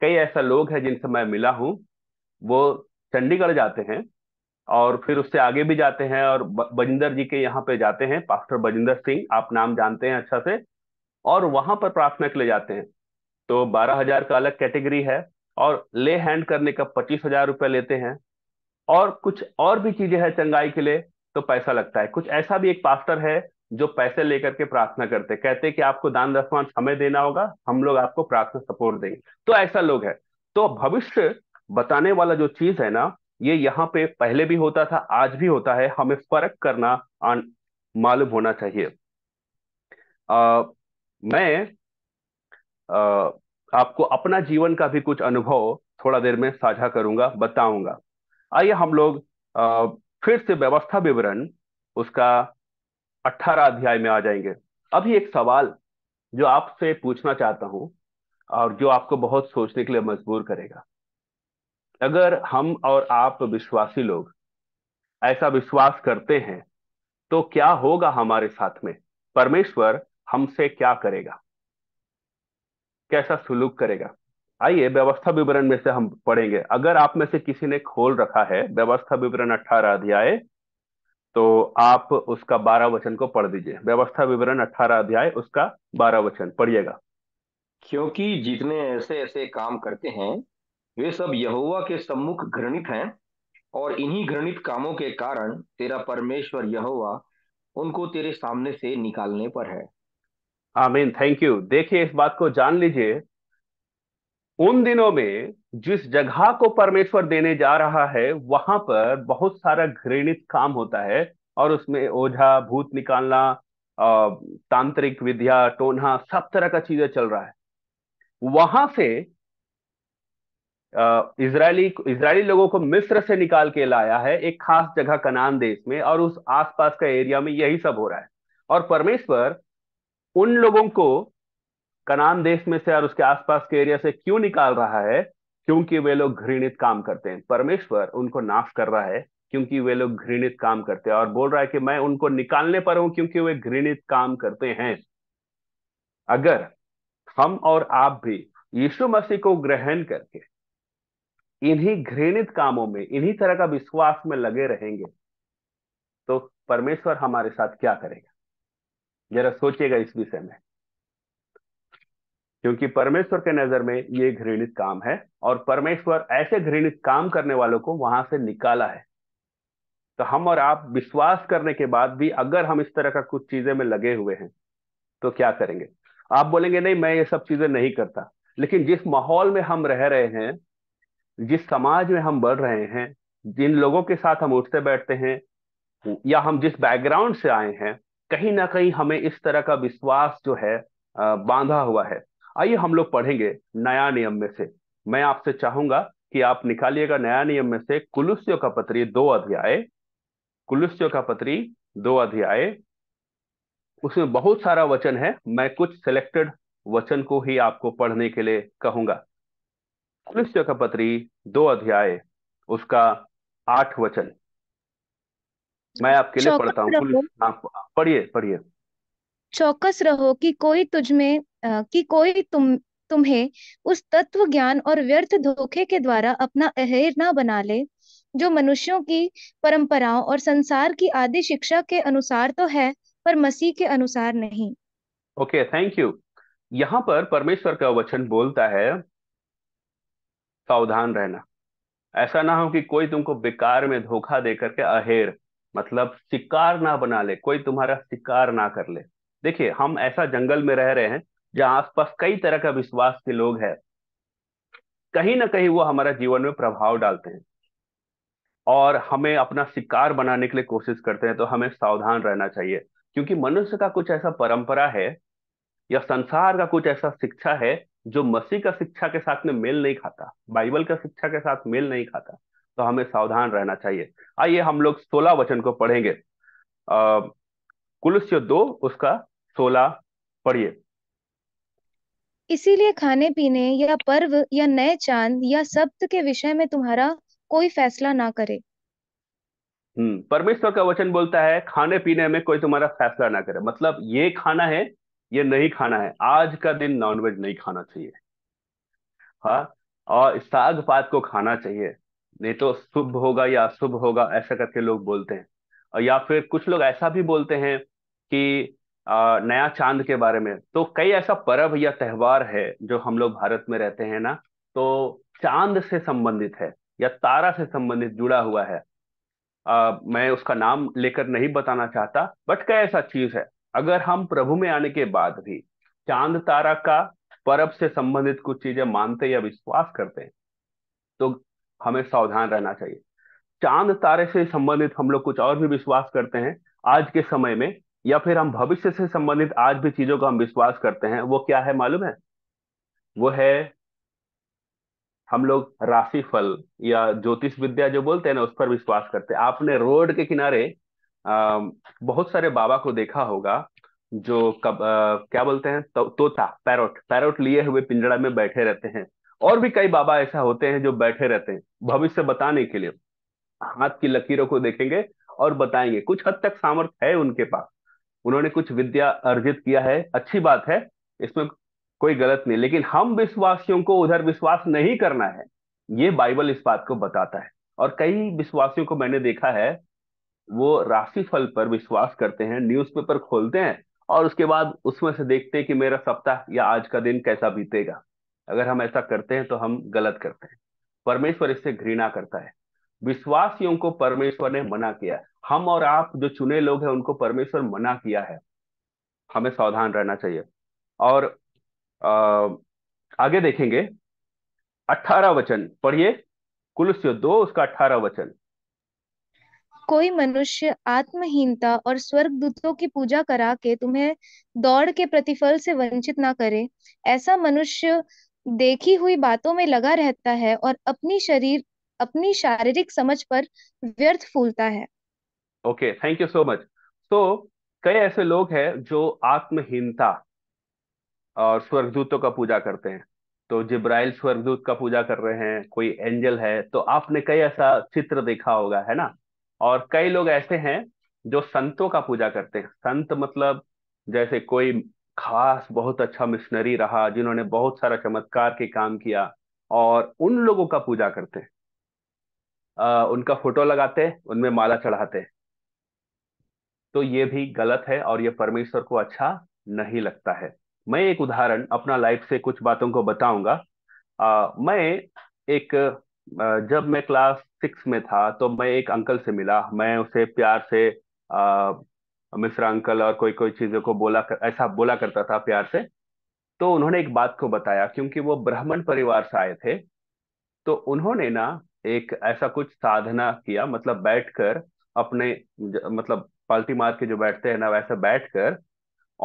कई ऐसा लोग हैं जिनसे मैं मिला हूं वो चंडीगढ़ जाते हैं और फिर उससे आगे भी जाते हैं और बजिंदर जी के यहाँ पे जाते हैं पास्टर बजिंदर सिंह आप नाम जानते हैं अच्छा से और वहां पर प्रार्थना के लिए जाते हैं तो बारह हजार का अलग कैटेगरी है और ले हैंड करने का पच्चीस हजार रुपये लेते हैं और कुछ और भी चीजें हैं चंगाई के लिए तो पैसा लगता है कुछ ऐसा भी एक पास्टर है जो पैसे लेकर के प्रार्थना करते कहते कि आपको दान दसवान हमें देना होगा हम लोग आपको प्रार्थना सपोर्ट देंगे तो ऐसा लोग है तो भविष्य बताने वाला जो चीज है ना ये यहाँ पे पहले भी होता था आज भी होता है हमें फर्क करना मालूम होना चाहिए आ, मैं आ, आपको अपना जीवन का भी कुछ अनुभव थोड़ा देर में साझा करूंगा बताऊंगा आइए हम लोग आ, फिर से व्यवस्था विवरण उसका अठारह अध्याय में आ जाएंगे अभी एक सवाल जो आपसे पूछना चाहता हूं और जो आपको बहुत सोचने के लिए मजबूर करेगा अगर हम और आप विश्वासी लोग ऐसा विश्वास करते हैं तो क्या होगा हमारे साथ में परमेश्वर हमसे क्या करेगा कैसा सुलूक करेगा आइए व्यवस्था विवरण में से हम पढ़ेंगे अगर आप में से किसी ने खोल रखा है व्यवस्था विवरण अठारह अध्याय तो आप उसका बारह वचन को पढ़ दीजिए व्यवस्था विवरण अठारह अध्याय उसका बारह वचन पढ़िएगा क्योंकि जितने ऐसे ऐसे काम करते हैं वे सब यहोवा के सम्मुख घृणित हैं और इन्हीं घृणित कामों के कारण तेरा परमेश्वर यहोवा उनको तेरे सामने से निकालने पर है आमीन थैंक यू देखिए इस बात को जान लीजिए उन दिनों में जिस जगह को परमेश्वर देने जा रहा है वहां पर बहुत सारा घृणित काम होता है और उसमें ओझा भूत निकालना तांत्रिक विद्या टोना सब तरह का चीजें चल रहा है वहां से इजरायली इजरायली लोगों को मिस्र से निकाल के लाया है एक खास जगह कनान देश में और उस आसपास का एरिया में यही सब हो रहा है और परमेश्वर उन लोगों को कनान देश में से और उसके आसपास के एरिया से क्यों निकाल रहा है क्योंकि वे लोग घृणित काम करते हैं परमेश्वर उनको नाश कर रहा है क्योंकि वे लोग घृणित काम करते हैं और बोल रहा है कि मैं उनको निकालने पर हूं क्योंकि वे घृणित काम करते हैं अगर हम और आप भी यीशु मसीह को ग्रहण करके इन्हीं घृणित कामों में इन्हीं तरह का विश्वास में लगे रहेंगे तो परमेश्वर हमारे साथ क्या करेगा जरा सोचिएगा इस विषय में क्योंकि परमेश्वर के नजर में ये घृणित काम है और परमेश्वर ऐसे घृणित काम करने वालों को वहां से निकाला है तो हम और आप विश्वास करने के बाद भी अगर हम इस तरह का कुछ चीजें में लगे हुए हैं तो क्या करेंगे आप बोलेंगे नहीं मैं ये सब चीजें नहीं करता लेकिन जिस माहौल में हम रह रहे हैं जिस समाज में हम बढ़ रहे हैं जिन लोगों के साथ हम उठते बैठते हैं या हम जिस बैकग्राउंड से आए हैं कहीं ना कहीं हमें इस तरह का विश्वास जो है बांधा हुआ है आइए हम लोग पढ़ेंगे नया नियम में से मैं आपसे चाहूंगा कि आप निकालिएगा नया नियम में से कुलुस्यो का पत्री दो अध्याय कुलुस्यो का पत्री दो अध्याय उसमें बहुत सारा वचन है मैं कुछ सिलेक्टेड वचन को ही आपको पढ़ने के लिए कहूंगा कुलुस्यो का पत्री दो अध्याय उसका आठ वचन मैं आपके लिए पढ़ता हूँ हाँ, पढ़िए पढ़िए चौकस रहो कि कोई तुझ तुझमें कि कोई तुम तुम्हें उस तत्व ज्ञान और व्यर्थ धोखे के द्वारा अपना अहेर ना बना ले जो मनुष्यों की परंपराओं और संसार की आदि शिक्षा के अनुसार तो है पर मसीह के अनुसार नहीं ओके थैंक यू यहाँ पर परमेश्वर का वचन बोलता है सावधान रहना ऐसा ना हो कि कोई तुमको बेकार में धोखा दे करके अहेर मतलब शिकार ना बना ले कोई तुम्हारा शिकार ना कर ले देखिए हम ऐसा जंगल में रह रहे हैं जहां आसपास कई तरह का विश्वास के लोग हैं कहीं ना कहीं वो हमारा जीवन में प्रभाव डालते हैं और हमें अपना शिकार बनाने के लिए कोशिश करते हैं तो हमें सावधान रहना चाहिए क्योंकि मनुष्य का कुछ ऐसा परंपरा है या संसार का कुछ ऐसा शिक्षा है जो मसीह का शिक्षा के साथ में मेल नहीं खाता बाइबल का शिक्षा के साथ मेल नहीं खाता तो हमें सावधान रहना चाहिए आइए हम लोग सोलह वचन को पढ़ेंगे कुलस्य दो उसका सोलह पढ़िए इसीलिए खाने पीने या पर्व या नए चांद या सप्त के विषय में तुम्हारा कोई फैसला ना करे हम्म परमेश्वर का वचन बोलता है खाने पीने में कोई तुम्हारा फैसला ना करे मतलब ये खाना है ये नहीं खाना है आज का दिन नॉनवेज नहीं खाना चाहिए हाँ और साग पात को खाना चाहिए नहीं तो शुभ होगा या अशुभ होगा ऐसा करके लोग बोलते हैं और या फिर कुछ लोग ऐसा भी बोलते हैं कि आ, नया चांद के बारे में तो कई ऐसा पर्व या त्यौहार है जो हम लोग भारत में रहते हैं ना तो चांद से संबंधित है या तारा से संबंधित जुड़ा हुआ है आ, मैं उसका नाम लेकर नहीं बताना चाहता बट कई ऐसा चीज है अगर हम प्रभु में आने के बाद भी चांद तारा का पर्व से संबंधित कुछ चीजें मानते या विश्वास करते हैं तो हमें सावधान रहना चाहिए चांद तारे से संबंधित हम लोग कुछ और भी विश्वास करते हैं आज के समय में या फिर हम भविष्य से संबंधित आज भी चीजों का हम विश्वास करते हैं वो क्या है मालूम है वो है हम लोग राशिफल या ज्योतिष विद्या जो बोलते हैं ना उस पर विश्वास करते हैं आपने रोड के किनारे आ, बहुत सारे बाबा को देखा होगा जो कब आ, क्या बोलते हैं तो, तोता पैरोट पैरोट लिए हुए पिंजड़ा में बैठे रहते हैं और भी कई बाबा ऐसा होते हैं जो बैठे रहते हैं भविष्य बताने के लिए हाथ की लकीरों को देखेंगे और बताएंगे कुछ हद तक सामर्थ्य है उनके पास उन्होंने कुछ विद्या अर्जित किया है अच्छी बात है इसमें कोई गलत नहीं लेकिन हम विश्वासियों को उधर विश्वास नहीं करना है ये बाइबल इस बात को बताता है और कई विश्वासियों को मैंने देखा है वो राशि फल पर विश्वास करते हैं न्यूज़पेपर खोलते हैं और उसके बाद उसमें से देखते हैं कि मेरा सप्ताह या आज का दिन कैसा बीतेगा अगर हम ऐसा करते हैं तो हम गलत करते हैं परमेश्वर इससे घृणा करता है विश्वासियों को परमेश्वर ने मना किया हम और आप जो चुने लोग हैं उनको परमेश्वर मना किया है हमें सावधान रहना चाहिए और आ, आगे देखेंगे अठारह वचन पढ़िए कुलस्य दो उसका अठारह वचन कोई मनुष्य आत्महीनता और स्वर्ग दूतों की पूजा करा के तुम्हें दौड़ के प्रतिफल से वंचित ना करे ऐसा मनुष्य देखी हुई बातों में लगा रहता है और अपनी शरीर अपनी शारीरिक समझ पर व्यर्थ फूलता है okay thank you so much तो कई ऐसे लोग हैं जो आत्महीनता और स्वर्गदूतों का पूजा करते हैं तो जिब्राइल स्वर्गदूत का पूजा कर रहे हैं कोई एंजल है तो आपने कई ऐसा चित्र देखा होगा है ना और कई लोग ऐसे हैं जो संतों का पूजा करते हैं संत मतलब जैसे कोई खास बहुत अच्छा मिशनरी रहा जिन्होंने बहुत सारा चमत्कार के काम किया और उन लोगों का पूजा करते आ, उनका फोटो लगाते उनमें माला चढ़ाते तो ये भी गलत है और ये परमेश्वर को अच्छा नहीं लगता है मैं एक उदाहरण अपना लाइफ से कुछ बातों को बताऊंगा मैं एक जब मैं क्लास सिक्स में था तो मैं एक अंकल से मिला मैं उसे प्यार से आ, मिश्रा अंकल और कोई कोई चीजों को बोला कर, ऐसा बोला करता था प्यार से तो उन्होंने एक बात को बताया क्योंकि वो ब्राह्मण परिवार से आए थे तो उन्होंने ना एक ऐसा कुछ साधना किया मतलब बैठकर अपने मतलब पाल्टी मार के जो बैठते हैं ना वैसे बैठकर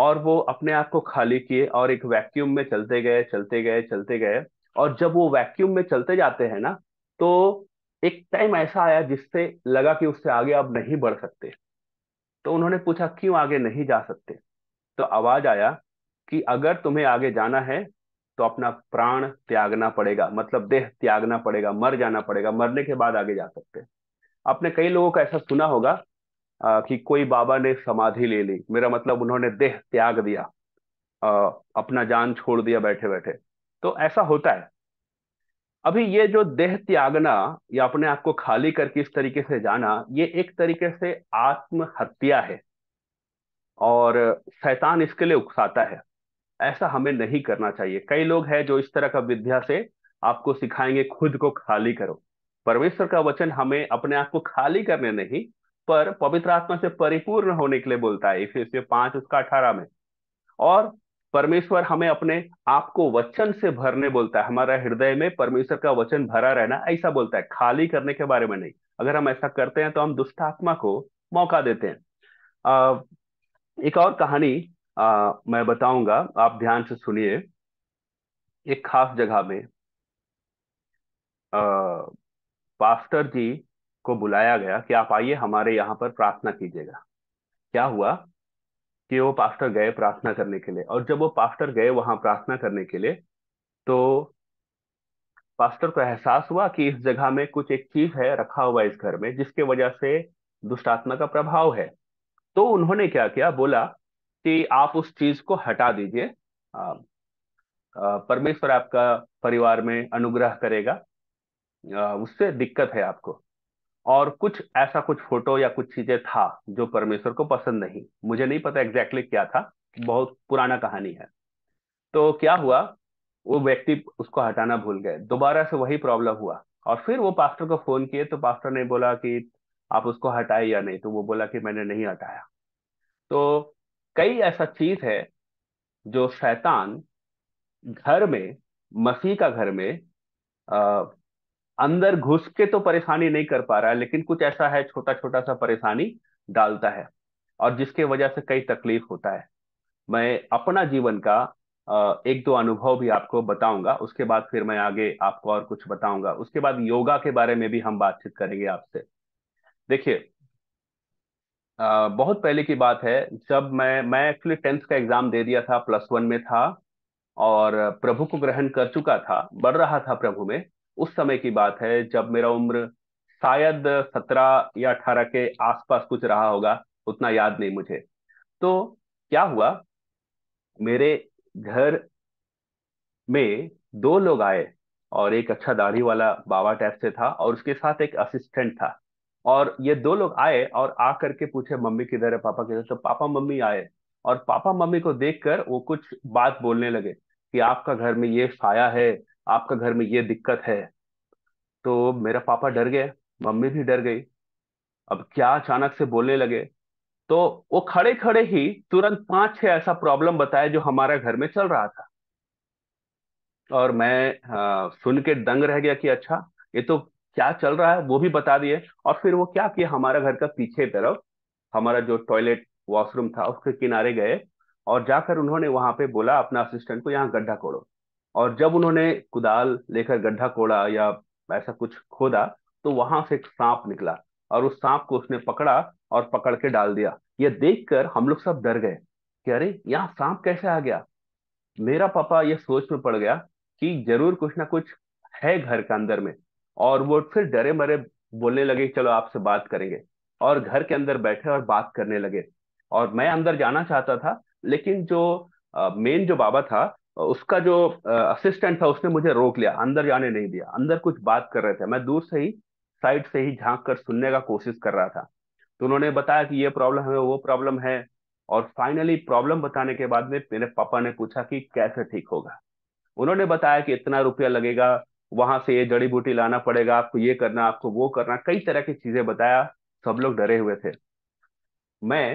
और वो अपने आप को खाली किए और एक वैक्यूम में चलते गए चलते गए चलते गए और जब वो वैक्यूम में चलते जाते हैं ना तो एक टाइम ऐसा आया जिससे लगा कि उससे आगे आप नहीं बढ़ सकते तो उन्होंने पूछा क्यों आगे नहीं जा सकते तो आवाज आया कि अगर तुम्हें आगे जाना है तो अपना प्राण त्यागना पड़ेगा मतलब देह त्यागना पड़ेगा मर जाना पड़ेगा मरने के बाद आगे जा सकते आपने कई लोगों का ऐसा सुना होगा आ, कि कोई बाबा ने समाधि ले ली मेरा मतलब उन्होंने देह त्याग दिया आ, अपना जान छोड़ दिया बैठे बैठे तो ऐसा होता है अभी ये जो देह त्यागना या अपने आप को खाली करके इस तरीके से जाना ये एक तरीके से आत्महत्या है और शैतान इसके लिए उकसाता है ऐसा हमें नहीं करना चाहिए कई लोग हैं जो इस तरह का विद्या से आपको सिखाएंगे खुद को खाली करो परमेश्वर का वचन हमें अपने आप को खाली करने नहीं पर पवित्र आत्मा से परिपूर्ण होने के लिए बोलता है इसे पांच उसका अठारह में और परमेश्वर हमें अपने आप को वचन से भरने बोलता है हमारा हृदय में परमेश्वर का वचन भरा रहना ऐसा बोलता है खाली करने के बारे में नहीं अगर हम ऐसा करते हैं तो हम दुष्ट आत्मा को मौका देते हैं आ, एक और कहानी आ, मैं बताऊंगा आप ध्यान से सुनिए एक खास जगह में आ, पास्टर जी को बुलाया गया कि आप आइए हमारे यहाँ पर प्रार्थना कीजिएगा क्या हुआ कि वो पास्टर गए प्रार्थना करने के लिए और जब वो पास्टर गए वहां प्रार्थना करने के लिए तो पास्टर को एहसास हुआ कि इस जगह में कुछ एक चीज है रखा हुआ इस घर में जिसके वजह से दुष्टात्मा का प्रभाव है तो उन्होंने क्या किया बोला कि आप उस चीज को हटा दीजिए परमेश्वर आपका परिवार में अनुग्रह करेगा उससे दिक्कत है आपको और कुछ ऐसा कुछ फोटो या कुछ चीजें था जो परमेश्वर को पसंद नहीं मुझे नहीं पता एग्जैक्टली exactly क्या था बहुत पुराना कहानी है तो क्या हुआ वो व्यक्ति उसको हटाना भूल गए दोबारा से वही प्रॉब्लम हुआ और फिर वो पास्टर को फोन किए तो पास्टर ने बोला कि आप उसको हटाए या नहीं तो वो बोला कि मैंने नहीं हटाया तो कई ऐसा चीज है जो शैतान घर में मसीह का घर में अंदर घुस के तो परेशानी नहीं कर पा रहा है लेकिन कुछ ऐसा है छोटा छोटा सा परेशानी डालता है और जिसके वजह से कई तकलीफ होता है मैं अपना जीवन का एक दो अनुभव भी आपको बताऊंगा उसके बाद फिर मैं आगे आपको और कुछ बताऊंगा उसके बाद योगा के बारे में भी हम बातचीत करेंगे आपसे देखिए बहुत पहले की बात है जब मैं मैं एक्चुअली टेंथ का एग्जाम दे दिया था प्लस वन में था और प्रभु को ग्रहण कर चुका था बढ़ रहा था प्रभु में उस समय की बात है जब मेरा उम्र शायद सत्रह या अठारह के आसपास कुछ रहा होगा उतना याद नहीं मुझे तो क्या हुआ मेरे घर में दो लोग आए और एक अच्छा दाढ़ी वाला बाबा टाइप से था और उसके साथ एक असिस्टेंट था और ये दो लोग आए और आ करके पूछे मम्मी किधर है पापा किधर तो पापा मम्मी आए और पापा मम्मी को देखकर वो कुछ बात बोलने लगे कि आपका घर में ये साया है आपका घर में ये दिक्कत है तो मेरा पापा डर गए मम्मी भी डर गई अब क्या अचानक से बोलने लगे तो वो खड़े खड़े ही तुरंत पांच छह ऐसा प्रॉब्लम बताया जो हमारे घर में चल रहा था और मैं आ, सुन के दंग रह गया कि अच्छा ये तो क्या चल रहा है वो भी बता दिए और फिर वो क्या किया हमारा घर का पीछे तरफ हमारा जो टॉयलेट वॉशरूम था उसके किनारे गए और जाकर उन्होंने वहां पे बोला अपना असिस्टेंट को यहाँ गड्ढा खोड़ो और जब उन्होंने कुदाल लेकर गड्ढा कोड़ा या ऐसा कुछ खोदा तो वहां से एक सांप निकला और उस सांप को उसने पकड़ा और पकड़ के डाल दिया यह देखकर हम लोग सब डर गए कि अरे यहाँ सांप कैसे आ गया मेरा पापा यह सोच में पड़ गया कि जरूर कुछ ना कुछ है घर के अंदर में और वो फिर डरे मरे बोलने लगे चलो आपसे बात करेंगे और घर के अंदर बैठे और बात करने लगे और मैं अंदर जाना चाहता था लेकिन जो मेन जो बाबा था उसका जो असिस्टेंट था उसने मुझे रोक लिया अंदर जाने नहीं दिया अंदर कुछ बात कर रहे थे मैं दूर से ही साइड से ही झांक कर सुनने का कोशिश कर रहा था तो उन्होंने बताया कि ये प्रॉब्लम है वो प्रॉब्लम है और फाइनली प्रॉब्लम बताने के बाद में मेरे पापा ने पूछा कि कैसे ठीक होगा उन्होंने बताया कि इतना रुपया लगेगा वहां से ये जड़ी बूटी लाना पड़ेगा आपको ये करना आपको वो करना कई तरह की चीजें बताया सब लोग डरे हुए थे मैं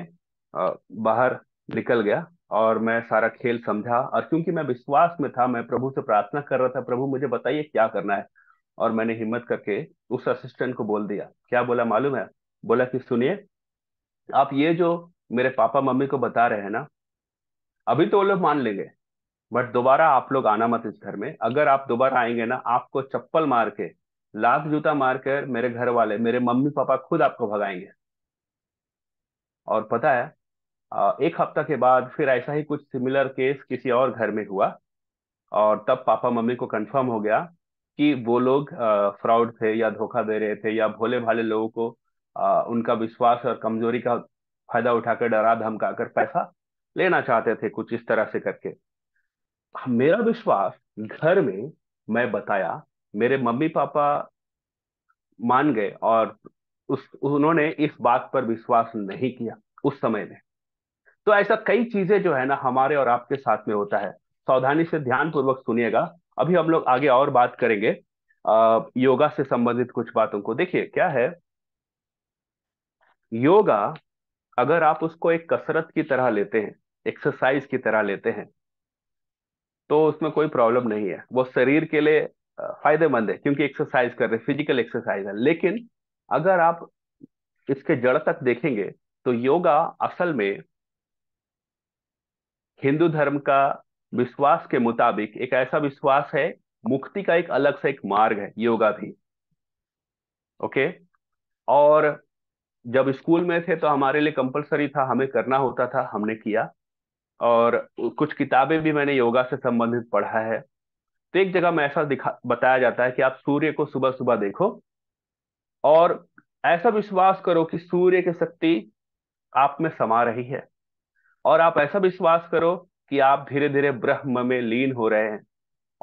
बाहर निकल गया और मैं सारा खेल समझा और क्योंकि मैं विश्वास में था मैं प्रभु से प्रार्थना कर रहा था प्रभु मुझे बताइए क्या करना है और मैंने हिम्मत करके उस असिस्टेंट को बोल दिया क्या बोला मालूम है बोला कि सुनिए आप ये जो मेरे पापा मम्मी को बता रहे हैं ना अभी तो वो लोग मान लेंगे बट दोबारा आप लोग आना मत इस घर में अगर आप दोबारा आएंगे ना आपको चप्पल मार के लाख जूता मार कर मेरे घर वाले मेरे मम्मी पापा खुद आपको भगाएंगे और पता है एक हफ्ता के बाद फिर ऐसा ही कुछ सिमिलर केस किसी और घर में हुआ और तब पापा मम्मी को कंफर्म हो गया कि वो लोग फ्रॉड थे या धोखा दे रहे थे या भोले भाले लोगों को आ, उनका विश्वास और कमजोरी का फायदा उठाकर डरा धमका कर पैसा लेना चाहते थे कुछ इस तरह से करके मेरा विश्वास घर में मैं बताया मेरे मम्मी पापा मान गए और उस उन्होंने इस बात पर विश्वास नहीं किया उस समय में तो ऐसा कई चीजें जो है ना हमारे और आपके साथ में होता है सावधानी से ध्यान पूर्वक सुनिएगा अभी हम लोग आगे और बात करेंगे आ, योगा से संबंधित कुछ बातों को देखिए क्या है योगा अगर आप उसको एक कसरत की तरह लेते हैं एक्सरसाइज की तरह लेते हैं तो उसमें कोई प्रॉब्लम नहीं है वो शरीर के लिए फायदेमंद है क्योंकि एक्सरसाइज कर रहे फिजिकल एक्सरसाइज है लेकिन अगर आप इसके जड़ तक देखेंगे तो योगा असल में हिंदू धर्म का विश्वास के मुताबिक एक ऐसा विश्वास है मुक्ति का एक अलग सा एक मार्ग है योगा भी ओके और जब स्कूल में थे तो हमारे लिए कंपलसरी था हमें करना होता था हमने किया और कुछ किताबें भी मैंने योगा से संबंधित पढ़ा है तो एक जगह में ऐसा दिखा बताया जाता है कि आप सूर्य को सुबह सुबह देखो और ऐसा विश्वास करो कि सूर्य की शक्ति आप में समा रही है और आप ऐसा विश्वास करो कि आप धीरे धीरे ब्रह्म में लीन हो रहे हैं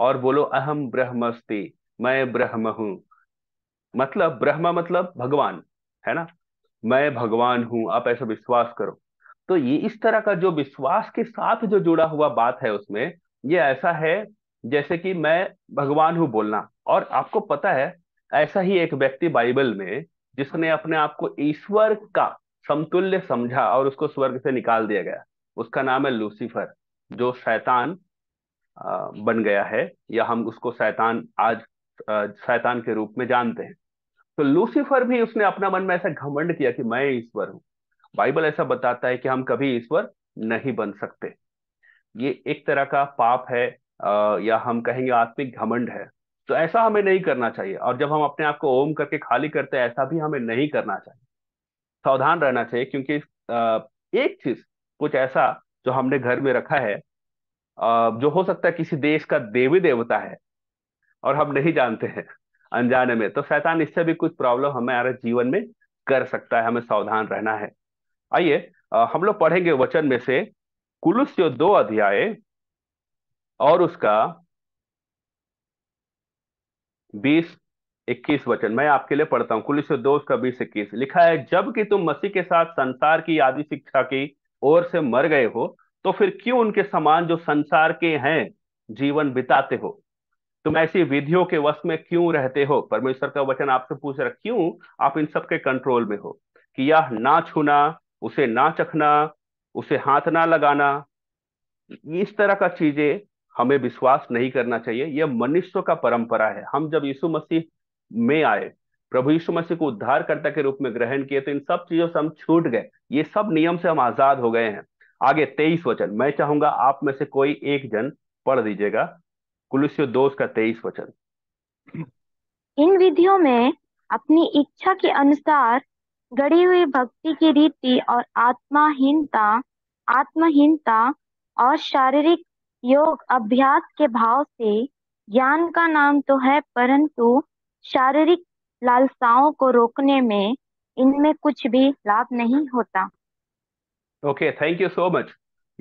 और बोलो अहम ब्रह्मस्ति मैं ब्रह्म हूं मतलब ब्रह्म मतलब भगवान है ना मैं भगवान हूं आप ऐसा विश्वास करो तो ये इस तरह का जो विश्वास के साथ जो जुड़ा हुआ बात है उसमें ये ऐसा है जैसे कि मैं भगवान हूं बोलना और आपको पता है ऐसा ही एक व्यक्ति बाइबल में जिसने अपने आप को ईश्वर का समतुल्य समझा और उसको स्वर्ग से निकाल दिया गया उसका नाम है लूसीफर जो शैतान बन गया है या हम उसको शैतान आज शैतान के रूप में जानते हैं तो लूसीफर भी उसने अपना मन में ऐसा घमंड किया कि मैं ईश्वर हूं बाइबल ऐसा बताता है कि हम कभी ईश्वर नहीं बन सकते ये एक तरह का पाप है या हम कहेंगे आत्मिक घमंड है तो ऐसा हमें नहीं करना चाहिए और जब हम अपने आप को ओम करके खाली करते हैं ऐसा भी हमें नहीं करना चाहिए सावधान रहना चाहिए क्योंकि एक चीज कुछ ऐसा जो हमने घर में रखा है जो हो सकता है किसी देश का देवी देवता है और हम नहीं जानते हैं अनजाने में तो शैतान इससे भी कुछ प्रॉब्लम हमारे जीवन में कर सकता है हमें सावधान रहना है आइए हम लोग पढ़ेंगे वचन में से कुलुस जो दो अध्याय और उसका बीस इक्कीस वचन मैं आपके लिए पढ़ता हूँ कुलिस दोष का बीस इक्कीस लिखा है जबकि तुम मसीह के साथ संसार की आदि शिक्षा की ओर से मर गए हो तो फिर क्यों उनके समान जो संसार के हैं जीवन बिताते हो तुम ऐसी विधियों के वश में क्यों रहते हो परमेश्वर का वचन आपसे पूछ रहा क्यों आप इन सब के कंट्रोल में हो कि यह ना छूना उसे ना चखना उसे हाथ ना लगाना इस तरह का चीजें हमें विश्वास नहीं करना चाहिए यह मनुष्य का परंपरा है हम जब यीशु मसीह में आए प्रभु यीशु मसीह को उद्धारकर्ता के रूप में ग्रहण किए तो इन सब चीजों से हम छूट गए ये सब नियम से हम आजाद हो गए हैं आगे तेईस वचन मैं चाहूंगा आप में से कोई एक जन पढ़ दीजिएगा कुलुसियो दोष का तेईस वचन इन विधियों में अपनी इच्छा के अनुसार गड़ी हुई भक्ति की रीति और आत्माहीनता आत्महीनता और शारीरिक योग अभ्यास के भाव से ज्ञान का नाम तो है परंतु शारीरिक लालसाओं को रोकने में इनमें कुछ भी लाभ नहीं होता okay thank you so much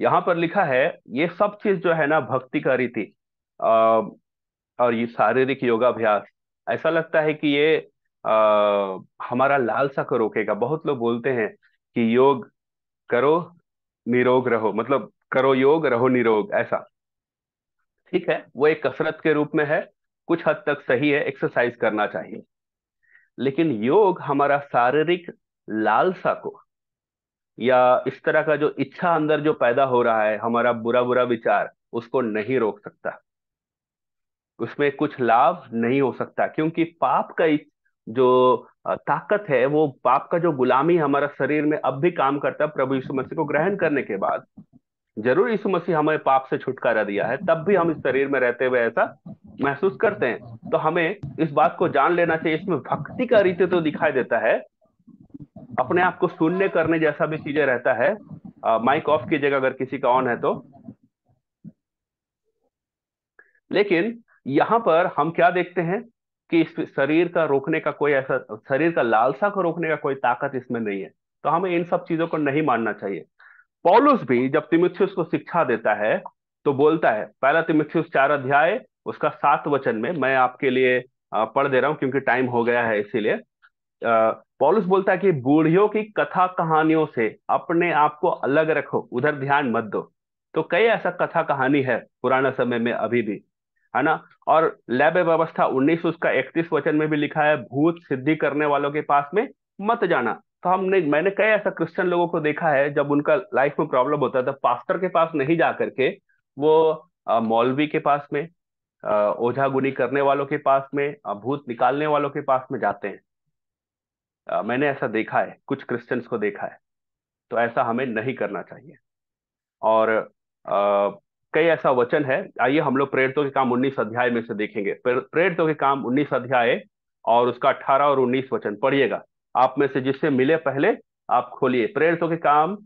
यहाँ पर लिखा है ये सब चीज जो है ना भक्ति का रीति और ये शारीरिक योगाभ्यास ऐसा लगता है कि ये आ, हमारा लालसा को रोकेगा बहुत लोग बोलते हैं कि योग करो निरोग रहो मतलब करो योग रहो निरोग ऐसा ठीक है वो एक कसरत के रूप में है कुछ हद तक सही है एक्सरसाइज करना चाहिए लेकिन योग हमारा शारीरिक लालसा को या इस तरह का जो इच्छा अंदर जो पैदा हो रहा है हमारा बुरा बुरा विचार उसको नहीं रोक सकता उसमें कुछ लाभ नहीं हो सकता क्योंकि पाप का जो ताकत है वो पाप का जो गुलामी हमारा शरीर में अब भी काम करता है प्रभु यीशु मसीह को ग्रहण करने के बाद जरूर यीशु मसीह हमें पाप से छुटकारा दिया है तब भी हम इस शरीर में रहते हुए ऐसा महसूस करते हैं तो हमें इस बात को जान लेना चाहिए इसमें भक्ति का रीति तो दिखाई देता है अपने आप को शून्य करने जैसा भी चीजें रहता है माइक ऑफ कीजिएगा अगर किसी का ऑन है तो लेकिन यहां पर हम क्या देखते हैं कि इस शरीर का रोकने का कोई ऐसा शरीर का लालसा को रोकने का कोई ताकत इसमें नहीं है तो हमें इन सब चीजों को नहीं मानना चाहिए पॉलुस भी जब तिमिथियस को शिक्षा देता है तो बोलता है पहला तिमिथियस चार अध्याय उसका सात वचन में मैं आपके लिए पढ़ दे रहा हूं क्योंकि टाइम हो गया है इसीलिए पॉलिस बोलता है कि बूढ़ियों की कथा कहानियों से अपने आप को अलग रखो उधर ध्यान मत दो तो कई ऐसा कथा कहानी है पुराना समय में अभी भी है ना और लैब व्यवस्था उन्नीस उसका इकतीस वचन में भी लिखा है भूत सिद्धि करने वालों के पास में मत जाना तो हमने मैंने कई ऐसा क्रिश्चियन लोगों को देखा है जब उनका लाइफ में प्रॉब्लम होता है तो पास्टर के पास नहीं जा करके वो मौलवी के पास में ओझागुनी करने वालों के पास में भूत निकालने वालों के पास में जाते हैं मैंने ऐसा देखा है कुछ क्रिश्चियंस को देखा है तो ऐसा हमें नहीं करना चाहिए और आ, कई ऐसा वचन है आइए हम लोग प्रेरितों के काम उन्नीस अध्याय में से देखेंगे प्रेरितों के काम उन्नीस अध्याय और उसका अठारह और उन्नीस वचन पढ़िएगा आप में से जिससे मिले पहले आप खोलिए प्रेरितों के काम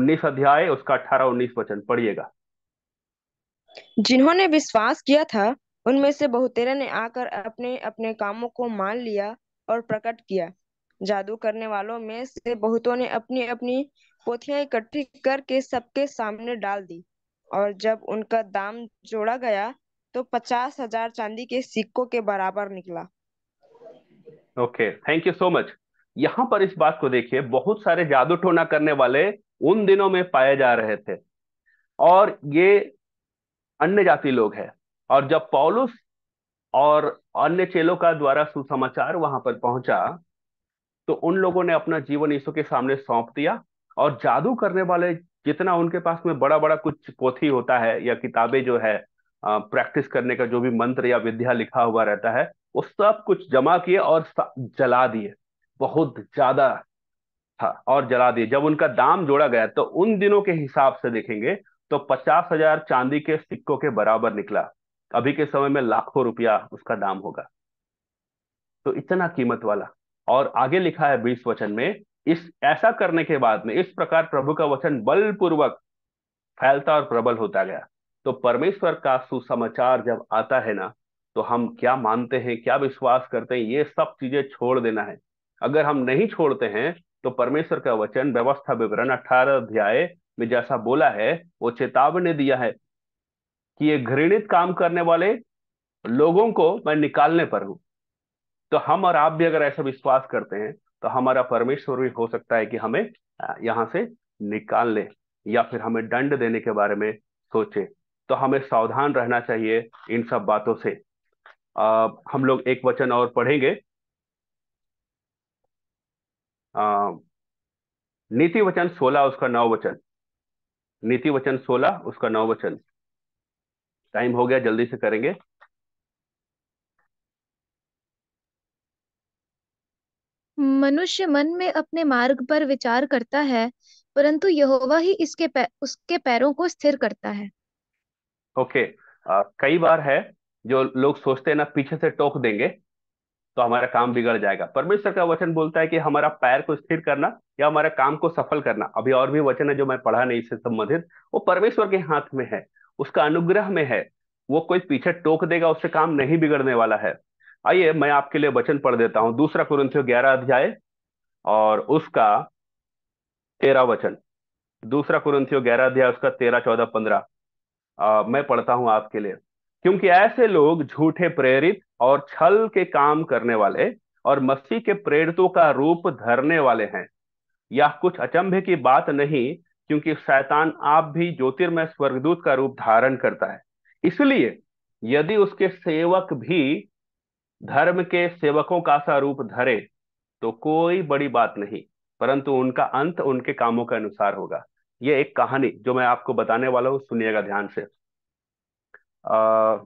उन्नीस अध्याय उसका अठारह उन्नीस वचन पढ़िएगा जिन्होंने विश्वास किया था उनमें से बहुतेरे ने आकर अपने अपने कामों को मान लिया और प्रकट किया जादू करने वालों में से बहुतों ने अपनी अपनी पोथियां इकट्ठी करके सबके सामने डाल दी और जब उनका दाम जोड़ा गया तो पचास हजार चांदी के सिक्कों के बराबर निकला okay thank you so much यहाँ पर इस बात को देखिए बहुत सारे जादू टोना करने वाले उन दिनों में पाए जा रहे थे और ये अन्य जाति लोग हैं और जब पौलुस और अन्य चेलों का द्वारा सुसमाचार वहां पर पहुंचा तो उन लोगों ने अपना जीवन यीशु के सामने सौंप दिया और जादू करने वाले जितना उनके पास में बड़ा बड़ा कुछ पोथी होता है या किताबें जो है प्रैक्टिस करने का जो भी मंत्र या विद्या लिखा हुआ रहता है वो सब कुछ जमा किए और जला दिए बहुत ज्यादा था और जला दिए जब उनका दाम जोड़ा गया तो उन दिनों के हिसाब से देखेंगे तो पचास हजार चांदी के सिक्कों के बराबर निकला अभी के समय में लाखों रुपया उसका दाम होगा तो इतना कीमत वाला और आगे लिखा है बीस वचन में इस ऐसा करने के बाद में इस प्रकार प्रभु का वचन बलपूर्वक फैलता और प्रबल होता गया तो परमेश्वर का सुसमाचार जब आता है ना तो हम क्या मानते हैं क्या विश्वास करते हैं ये सब चीजें छोड़ देना है अगर हम नहीं छोड़ते हैं तो परमेश्वर का वचन व्यवस्था विवरण अठारह अध्याय में जैसा बोला है वो चेतावनी दिया है कि ये घृणित काम करने वाले लोगों को मैं निकालने पर हूं तो हम और आप भी अगर ऐसा विश्वास करते हैं तो हमारा परमेश्वर भी हो सकता है कि हमें यहां से निकाल ले या फिर हमें दंड देने के बारे में सोचे तो हमें सावधान रहना चाहिए इन सब बातों से आ, हम लोग एक वचन और पढ़ेंगे नीति वचन सोलह उसका नौ वचन नीति वचन सोलह उसका नौ वचन टाइम हो गया जल्दी से करेंगे मनुष्य मन में अपने मार्ग पर विचार करता है परंतु यहोवा ही इसके पै, उसके पैरों को स्थिर करता है ओके okay. कई बार है जो लोग सोचते हैं ना पीछे से टोक देंगे तो हमारा काम बिगड़ जाएगा परमेश्वर का वचन बोलता है कि हमारा पैर को स्थिर करना या हमारा काम को सफल करना अभी और भी वचन है जो मैं पढ़ा नहीं इससे संबंधित वो परमेश्वर के हाथ में है उसका अनुग्रह में है वो कोई पीछे टोक देगा उससे काम नहीं बिगड़ने वाला है आइए मैं आपके लिए वचन पढ़ देता हूँ दूसरा कुरंथियो ग्यारह अध्याय और उसका तेरह वचन दूसरा कुरंथियो ग्यारह अध्याय उसका तेरह चौदह पंद्रह मैं पढ़ता हूँ आपके लिए क्योंकि ऐसे लोग झूठे प्रेरित और छल के काम करने वाले और मसीह के प्रेरितों का रूप धरने वाले हैं यह कुछ अचंभे की बात नहीं क्योंकि शैतान आप भी ज्योतिर्मय स्वर्गदूत का रूप धारण करता है इसलिए यदि उसके सेवक भी धर्म के सेवकों का सा रूप धरे तो कोई बड़ी बात नहीं परंतु उनका अंत उनके कामों के अनुसार होगा ये एक कहानी जो मैं आपको बताने वाला हूं सुनिएगा ध्यान से आ,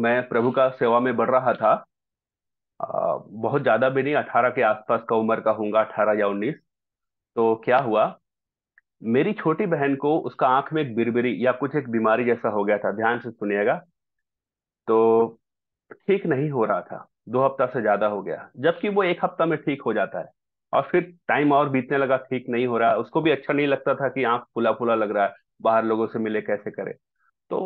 मैं प्रभु का सेवा में बढ़ रहा था आ, बहुत ज़्यादा भी नहीं अठारह के आसपास का उम्र का होगा अठारह या उन्नीस तो क्या हुआ मेरी छोटी बहन को उसका आंख में एक बिरबिरी या कुछ एक बीमारी जैसा हो गया था ध्यान से सुनिएगा तो ठीक नहीं हो रहा था दो हफ्ता से ज़्यादा हो गया जबकि वो एक हफ्ता में ठीक हो जाता है और फिर टाइम और बीतने लगा ठीक नहीं हो रहा उसको भी अच्छा नहीं लगता था कि आंख फुला फुला लग रहा है बाहर लोगों से मिले कैसे करे तो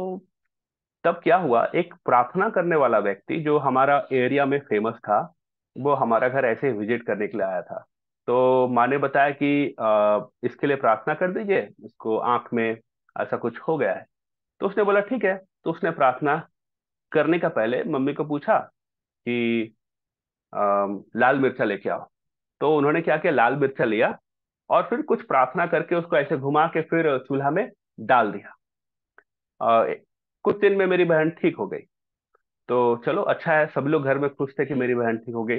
तब क्या हुआ एक प्रार्थना करने वाला व्यक्ति जो हमारा एरिया में फेमस था वो हमारा घर ऐसे विजिट करने के लिए आया था तो माँ ने बताया कि आ, इसके लिए प्रार्थना कर दीजिए इसको आंख में ऐसा कुछ हो गया है तो उसने बोला ठीक है तो उसने प्रार्थना करने का पहले मम्मी को पूछा कि आ, लाल मिर्चा लेके आओ तो उन्होंने क्या किया लाल मिर्चा लिया और फिर कुछ प्रार्थना करके उसको ऐसे घुमा के फिर चूल्हा में डाल दिया कुछ दिन में मेरी बहन ठीक हो गई तो चलो अच्छा है सब लोग घर में खुश थे कि मेरी बहन ठीक हो गई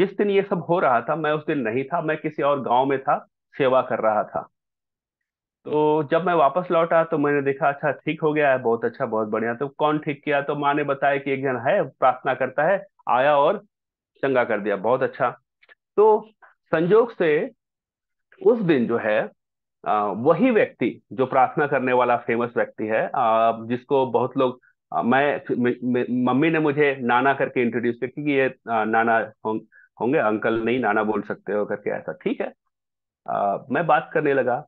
जिस दिन ये सब हो रहा था मैं उस दिन नहीं था मैं किसी और गांव में था सेवा कर रहा था तो जब मैं वापस लौटा तो मैंने देखा अच्छा ठीक हो गया है बहुत अच्छा बहुत बढ़िया तो कौन ठीक किया तो माँ ने बताया कि एक जन है प्रार्थना करता है आया और चंगा कर दिया बहुत अच्छा तो संजोग से उस दिन जो है वही व्यक्ति जो प्रार्थना करने वाला फेमस व्यक्ति है जिसको बहुत लोग मैं मम्मी ने मुझे नाना करके इंट्रोड्यूस किया क्योंकि ये नाना होंगे अंकल नहीं नाना बोल सकते हो करके ऐसा ठीक है आ, मैं बात करने लगा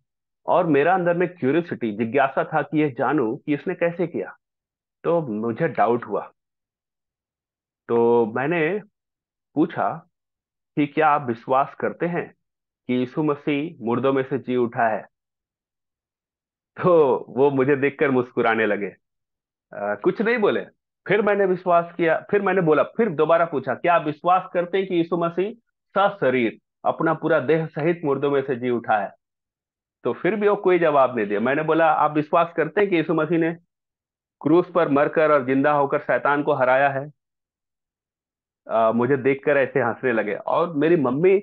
और मेरा अंदर में क्यूरियोसिटी जिज्ञासा था कि ये जानू कि इसने कैसे किया तो मुझे डाउट हुआ तो मैंने पूछा कि क्या आप विश्वास करते हैं कि यीशु मसीह मुर्दों में से जी उठा है तो वो मुझे देखकर मुस्कुराने लगे आ, कुछ नहीं बोले फिर मैंने विश्वास किया फिर मैंने बोला फिर दोबारा पूछा क्या आप विश्वास करते हैं कि यीशु मसीह शरीर अपना पूरा देह सहित मुर्दों में से जी उठा है तो फिर भी वो कोई जवाब नहीं दिया मैंने बोला आप विश्वास करते हैं कि यीशु मसीह ने क्रूस पर मरकर और जिंदा होकर शैतान को हराया है आ, मुझे देखकर ऐसे हंसने लगे और मेरी मम्मी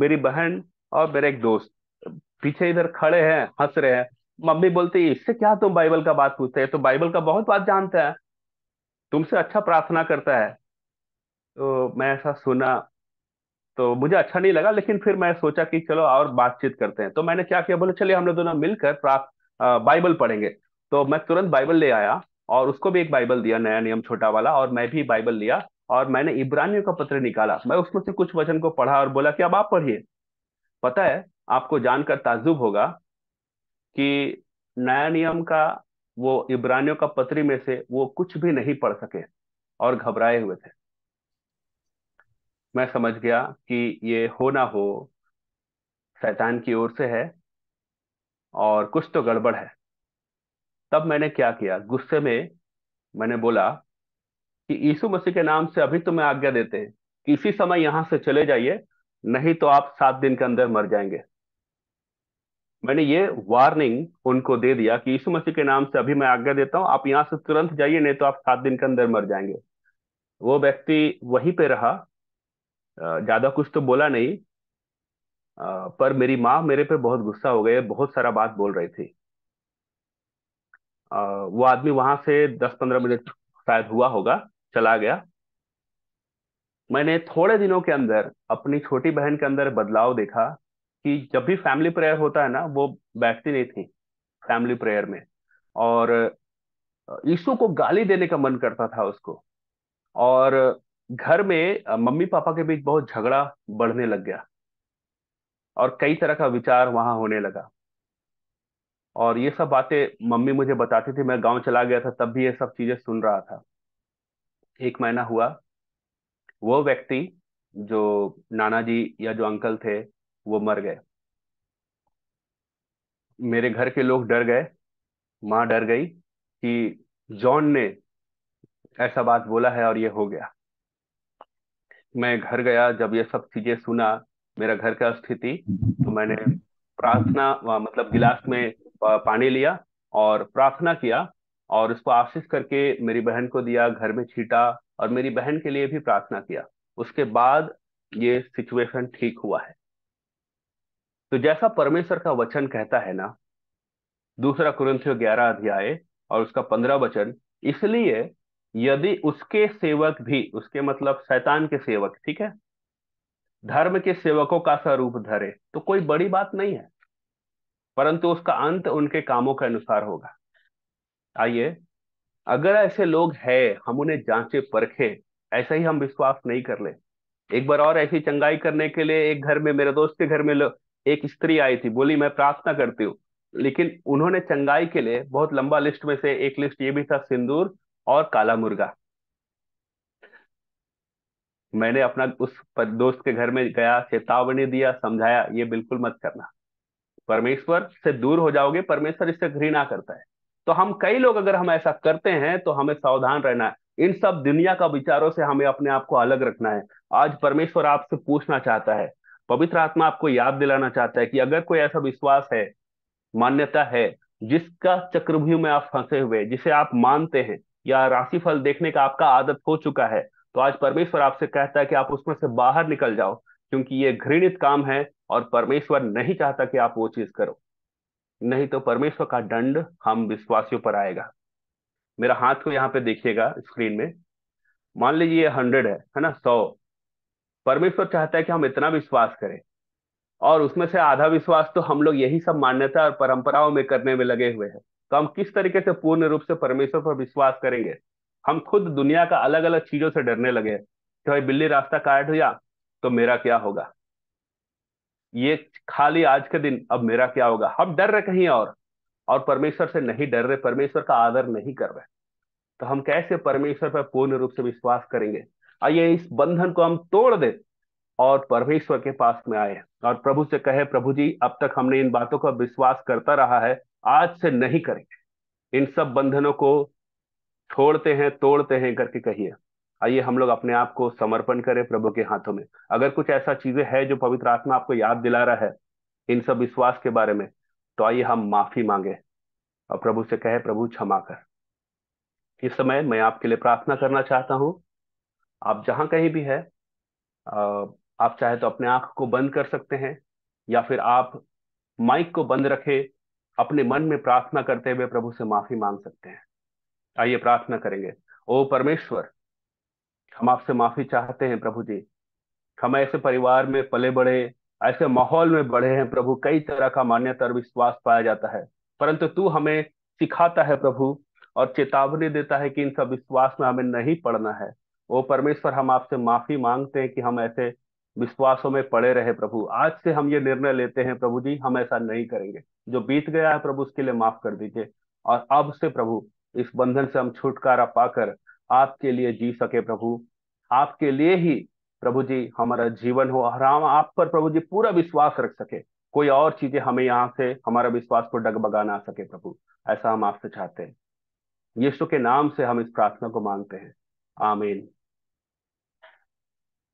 मेरी बहन और मेरे एक दोस्त पीछे इधर खड़े हैं हंस रहे हैं मम्मी बोलती है इससे क्या तुम बाइबल का बात पूछते हैं तो बाइबल का बहुत बात जानता है तुमसे अच्छा प्रार्थना करता है तो मैं ऐसा सुना तो मुझे अच्छा नहीं लगा लेकिन फिर मैं सोचा कि चलो और बातचीत करते हैं तो मैंने क्या किया बोले चलिए हम लोग दोनों मिलकर प्राप्त बाइबल पढ़ेंगे तो मैं तुरंत बाइबल ले आया और उसको भी एक बाइबल दिया नया नियम छोटा वाला और मैं भी बाइबल लिया और मैंने इब्रानियों का पत्र निकाला मैं उसमें से कुछ वचन को पढ़ा और बोला कि अब आप पढ़िए पता है आपको जानकर ताजुब होगा कि नया नियम का वो इब्रानियों का पत्री में से वो कुछ भी नहीं पढ़ सके और घबराए हुए थे मैं समझ गया कि ये हो ना हो शैतान की ओर से है और कुछ तो गड़बड़ है तब मैंने क्या किया गुस्से में मैंने बोला कि यीशु मसीह के नाम से अभी तो मैं आज्ञा देते हैं इसी समय यहां से चले जाइए नहीं तो आप सात दिन के अंदर मर जाएंगे मैंने ये वार्निंग उनको दे दिया कि यीशु मसीह के नाम से अभी मैं आज्ञा देता हूं आप यहाँ से तुरंत जाइए नहीं तो आप सात दिन के अंदर मर जाएंगे वो व्यक्ति वहीं पे रहा ज्यादा कुछ तो बोला नहीं पर मेरी माँ मेरे पे बहुत गुस्सा हो गई बहुत सारा बात बोल रही थी वो आदमी वहां से दस पंद्रह मिनट शायद हुआ होगा चला गया मैंने थोड़े दिनों के अंदर अपनी छोटी बहन के अंदर बदलाव देखा कि जब भी फैमिली प्रेयर होता है ना वो बैठती नहीं थी फैमिली प्रेयर में और यीशु को गाली देने का मन करता था उसको और घर में मम्मी पापा के बीच बहुत झगड़ा बढ़ने लग गया और कई तरह का विचार वहां होने लगा और ये सब बातें मम्मी मुझे बताती थी मैं गांव चला गया था तब भी ये सब चीजें सुन रहा था एक महीना हुआ वो व्यक्ति जो नाना जी या जो अंकल थे वो मर गए मेरे घर के लोग डर गए माँ डर गई कि जॉन ने ऐसा बात बोला है और ये हो गया मैं घर गया जब ये सब चीजें सुना मेरा घर का स्थिति तो मैंने प्रार्थना मतलब गिलास में पानी लिया और प्रार्थना किया और उसको आशीष करके मेरी बहन को दिया घर में छीटा और मेरी बहन के लिए भी प्रार्थना किया उसके बाद ये सिचुएशन ठीक हुआ है तो जैसा परमेश्वर का वचन कहता है ना दूसरा कुरंथियो ग्यारह अध्याय और उसका पंद्रह वचन इसलिए यदि उसके सेवक भी उसके मतलब शैतान के सेवक ठीक है धर्म के सेवकों का सा रूप धरे तो कोई बड़ी बात नहीं है परंतु उसका अंत उनके कामों के अनुसार होगा आइए अगर ऐसे लोग हैं हम उन्हें जांचे परखे ऐसा ही हम विश्वास नहीं कर ले एक बार और ऐसी चंगाई करने के लिए एक घर में मेरे दोस्त के घर में एक स्त्री आई थी बोली मैं प्रार्थना करती हूँ लेकिन उन्होंने चंगाई के लिए बहुत लंबा लिस्ट में से एक लिस्ट ये भी था सिंदूर और काला मुर्गा मैंने अपना उस दोस्त के घर में गया चेतावनी दिया समझाया ये बिल्कुल मत करना परमेश्वर से दूर हो जाओगे परमेश्वर इससे घृणा करता है तो हम कई लोग अगर हम ऐसा करते हैं तो हमें सावधान रहना है इन सब दुनिया का विचारों से हमें अपने आप को अलग रखना है आज परमेश्वर आपसे पूछना चाहता है पवित्र आत्मा आपको याद दिलाना चाहता है कि अगर कोई ऐसा विश्वास है मान्यता है जिसका चक्रव्यूह में आप फंसे हुए जिसे आप मानते हैं या राशिफल देखने का आपका आदत हो चुका है तो आज परमेश्वर आपसे कहता है कि आप उसमें से बाहर निकल जाओ क्योंकि ये घृणित काम है और परमेश्वर नहीं चाहता कि आप वो चीज करो नहीं तो परमेश्वर का दंड हम विश्वासियों पर आएगा मेरा हाथ को यहाँ पे देखिएगा स्क्रीन में मान लीजिए हंड्रेड है है ना सौ परमेश्वर चाहता है कि हम इतना विश्वास करें और उसमें से आधा विश्वास तो हम लोग यही सब मान्यता और परंपराओं में करने में लगे हुए हैं तो हम किस तरीके से पूर्ण रूप से परमेश्वर पर विश्वास करेंगे हम खुद दुनिया का अलग अलग चीजों से डरने लगे कि भाई बिल्ली रास्ता काट हुआ तो मेरा क्या होगा ये खाली आज के दिन अब मेरा क्या होगा हम डर रहे कहीं और और परमेश्वर से नहीं डर रहे परमेश्वर का आदर नहीं कर रहे तो हम कैसे परमेश्वर पर पूर्ण रूप से विश्वास करेंगे आइए इस बंधन को हम तोड़ दे और परमेश्वर के पास में आए और प्रभु से कहे प्रभु जी अब तक हमने इन बातों का विश्वास करता रहा है आज से नहीं करेंगे इन सब बंधनों को छोड़ते हैं तोड़ते हैं करके कहिए आइए हम लोग अपने आप को समर्पण करें प्रभु के हाथों में अगर कुछ ऐसा चीजें है जो पवित्र आत्मा आपको याद दिला रहा है इन सब विश्वास के बारे में तो आइए हम माफी मांगे और प्रभु से कहे प्रभु क्षमा कर इस समय मैं आपके लिए प्रार्थना करना चाहता हूं आप जहां कहीं भी है आप चाहे तो अपने आंख को बंद कर सकते हैं या फिर आप माइक को बंद रखे अपने मन में प्रार्थना करते हुए प्रभु से माफी मांग सकते हैं आइए प्रार्थना करेंगे ओ परमेश्वर हम आपसे माफी चाहते हैं प्रभु जी हम ऐसे परिवार में पले बढ़े ऐसे माहौल में बढ़े हैं प्रभु कई तरह का मान्यता और विश्वास पाया जाता है परंतु तू हमें सिखाता है प्रभु और चेतावनी देता है कि इन सब विश्वास में हमें नहीं पड़ना है ओ परमेश्वर हम आपसे माफी मांगते हैं कि हम ऐसे विश्वासों में पड़े रहे प्रभु आज से हम ये निर्णय लेते हैं प्रभु जी हम ऐसा नहीं करेंगे जो बीत गया है प्रभु उसके लिए माफ कर दीजिए और अब से प्रभु इस बंधन से हम छुटकारा पाकर आपके लिए जी सके प्रभु आपके लिए ही प्रभु जी हमारा जीवन हो और हम आप पर प्रभु जी पूरा विश्वास रख सके कोई और चीजें हमें यहाँ से हमारा विश्वास को डगबगा ना सके प्रभु ऐसा हम आपसे चाहते हैं यीशु के नाम से हम इस प्रार्थना को मांगते हैं आमीन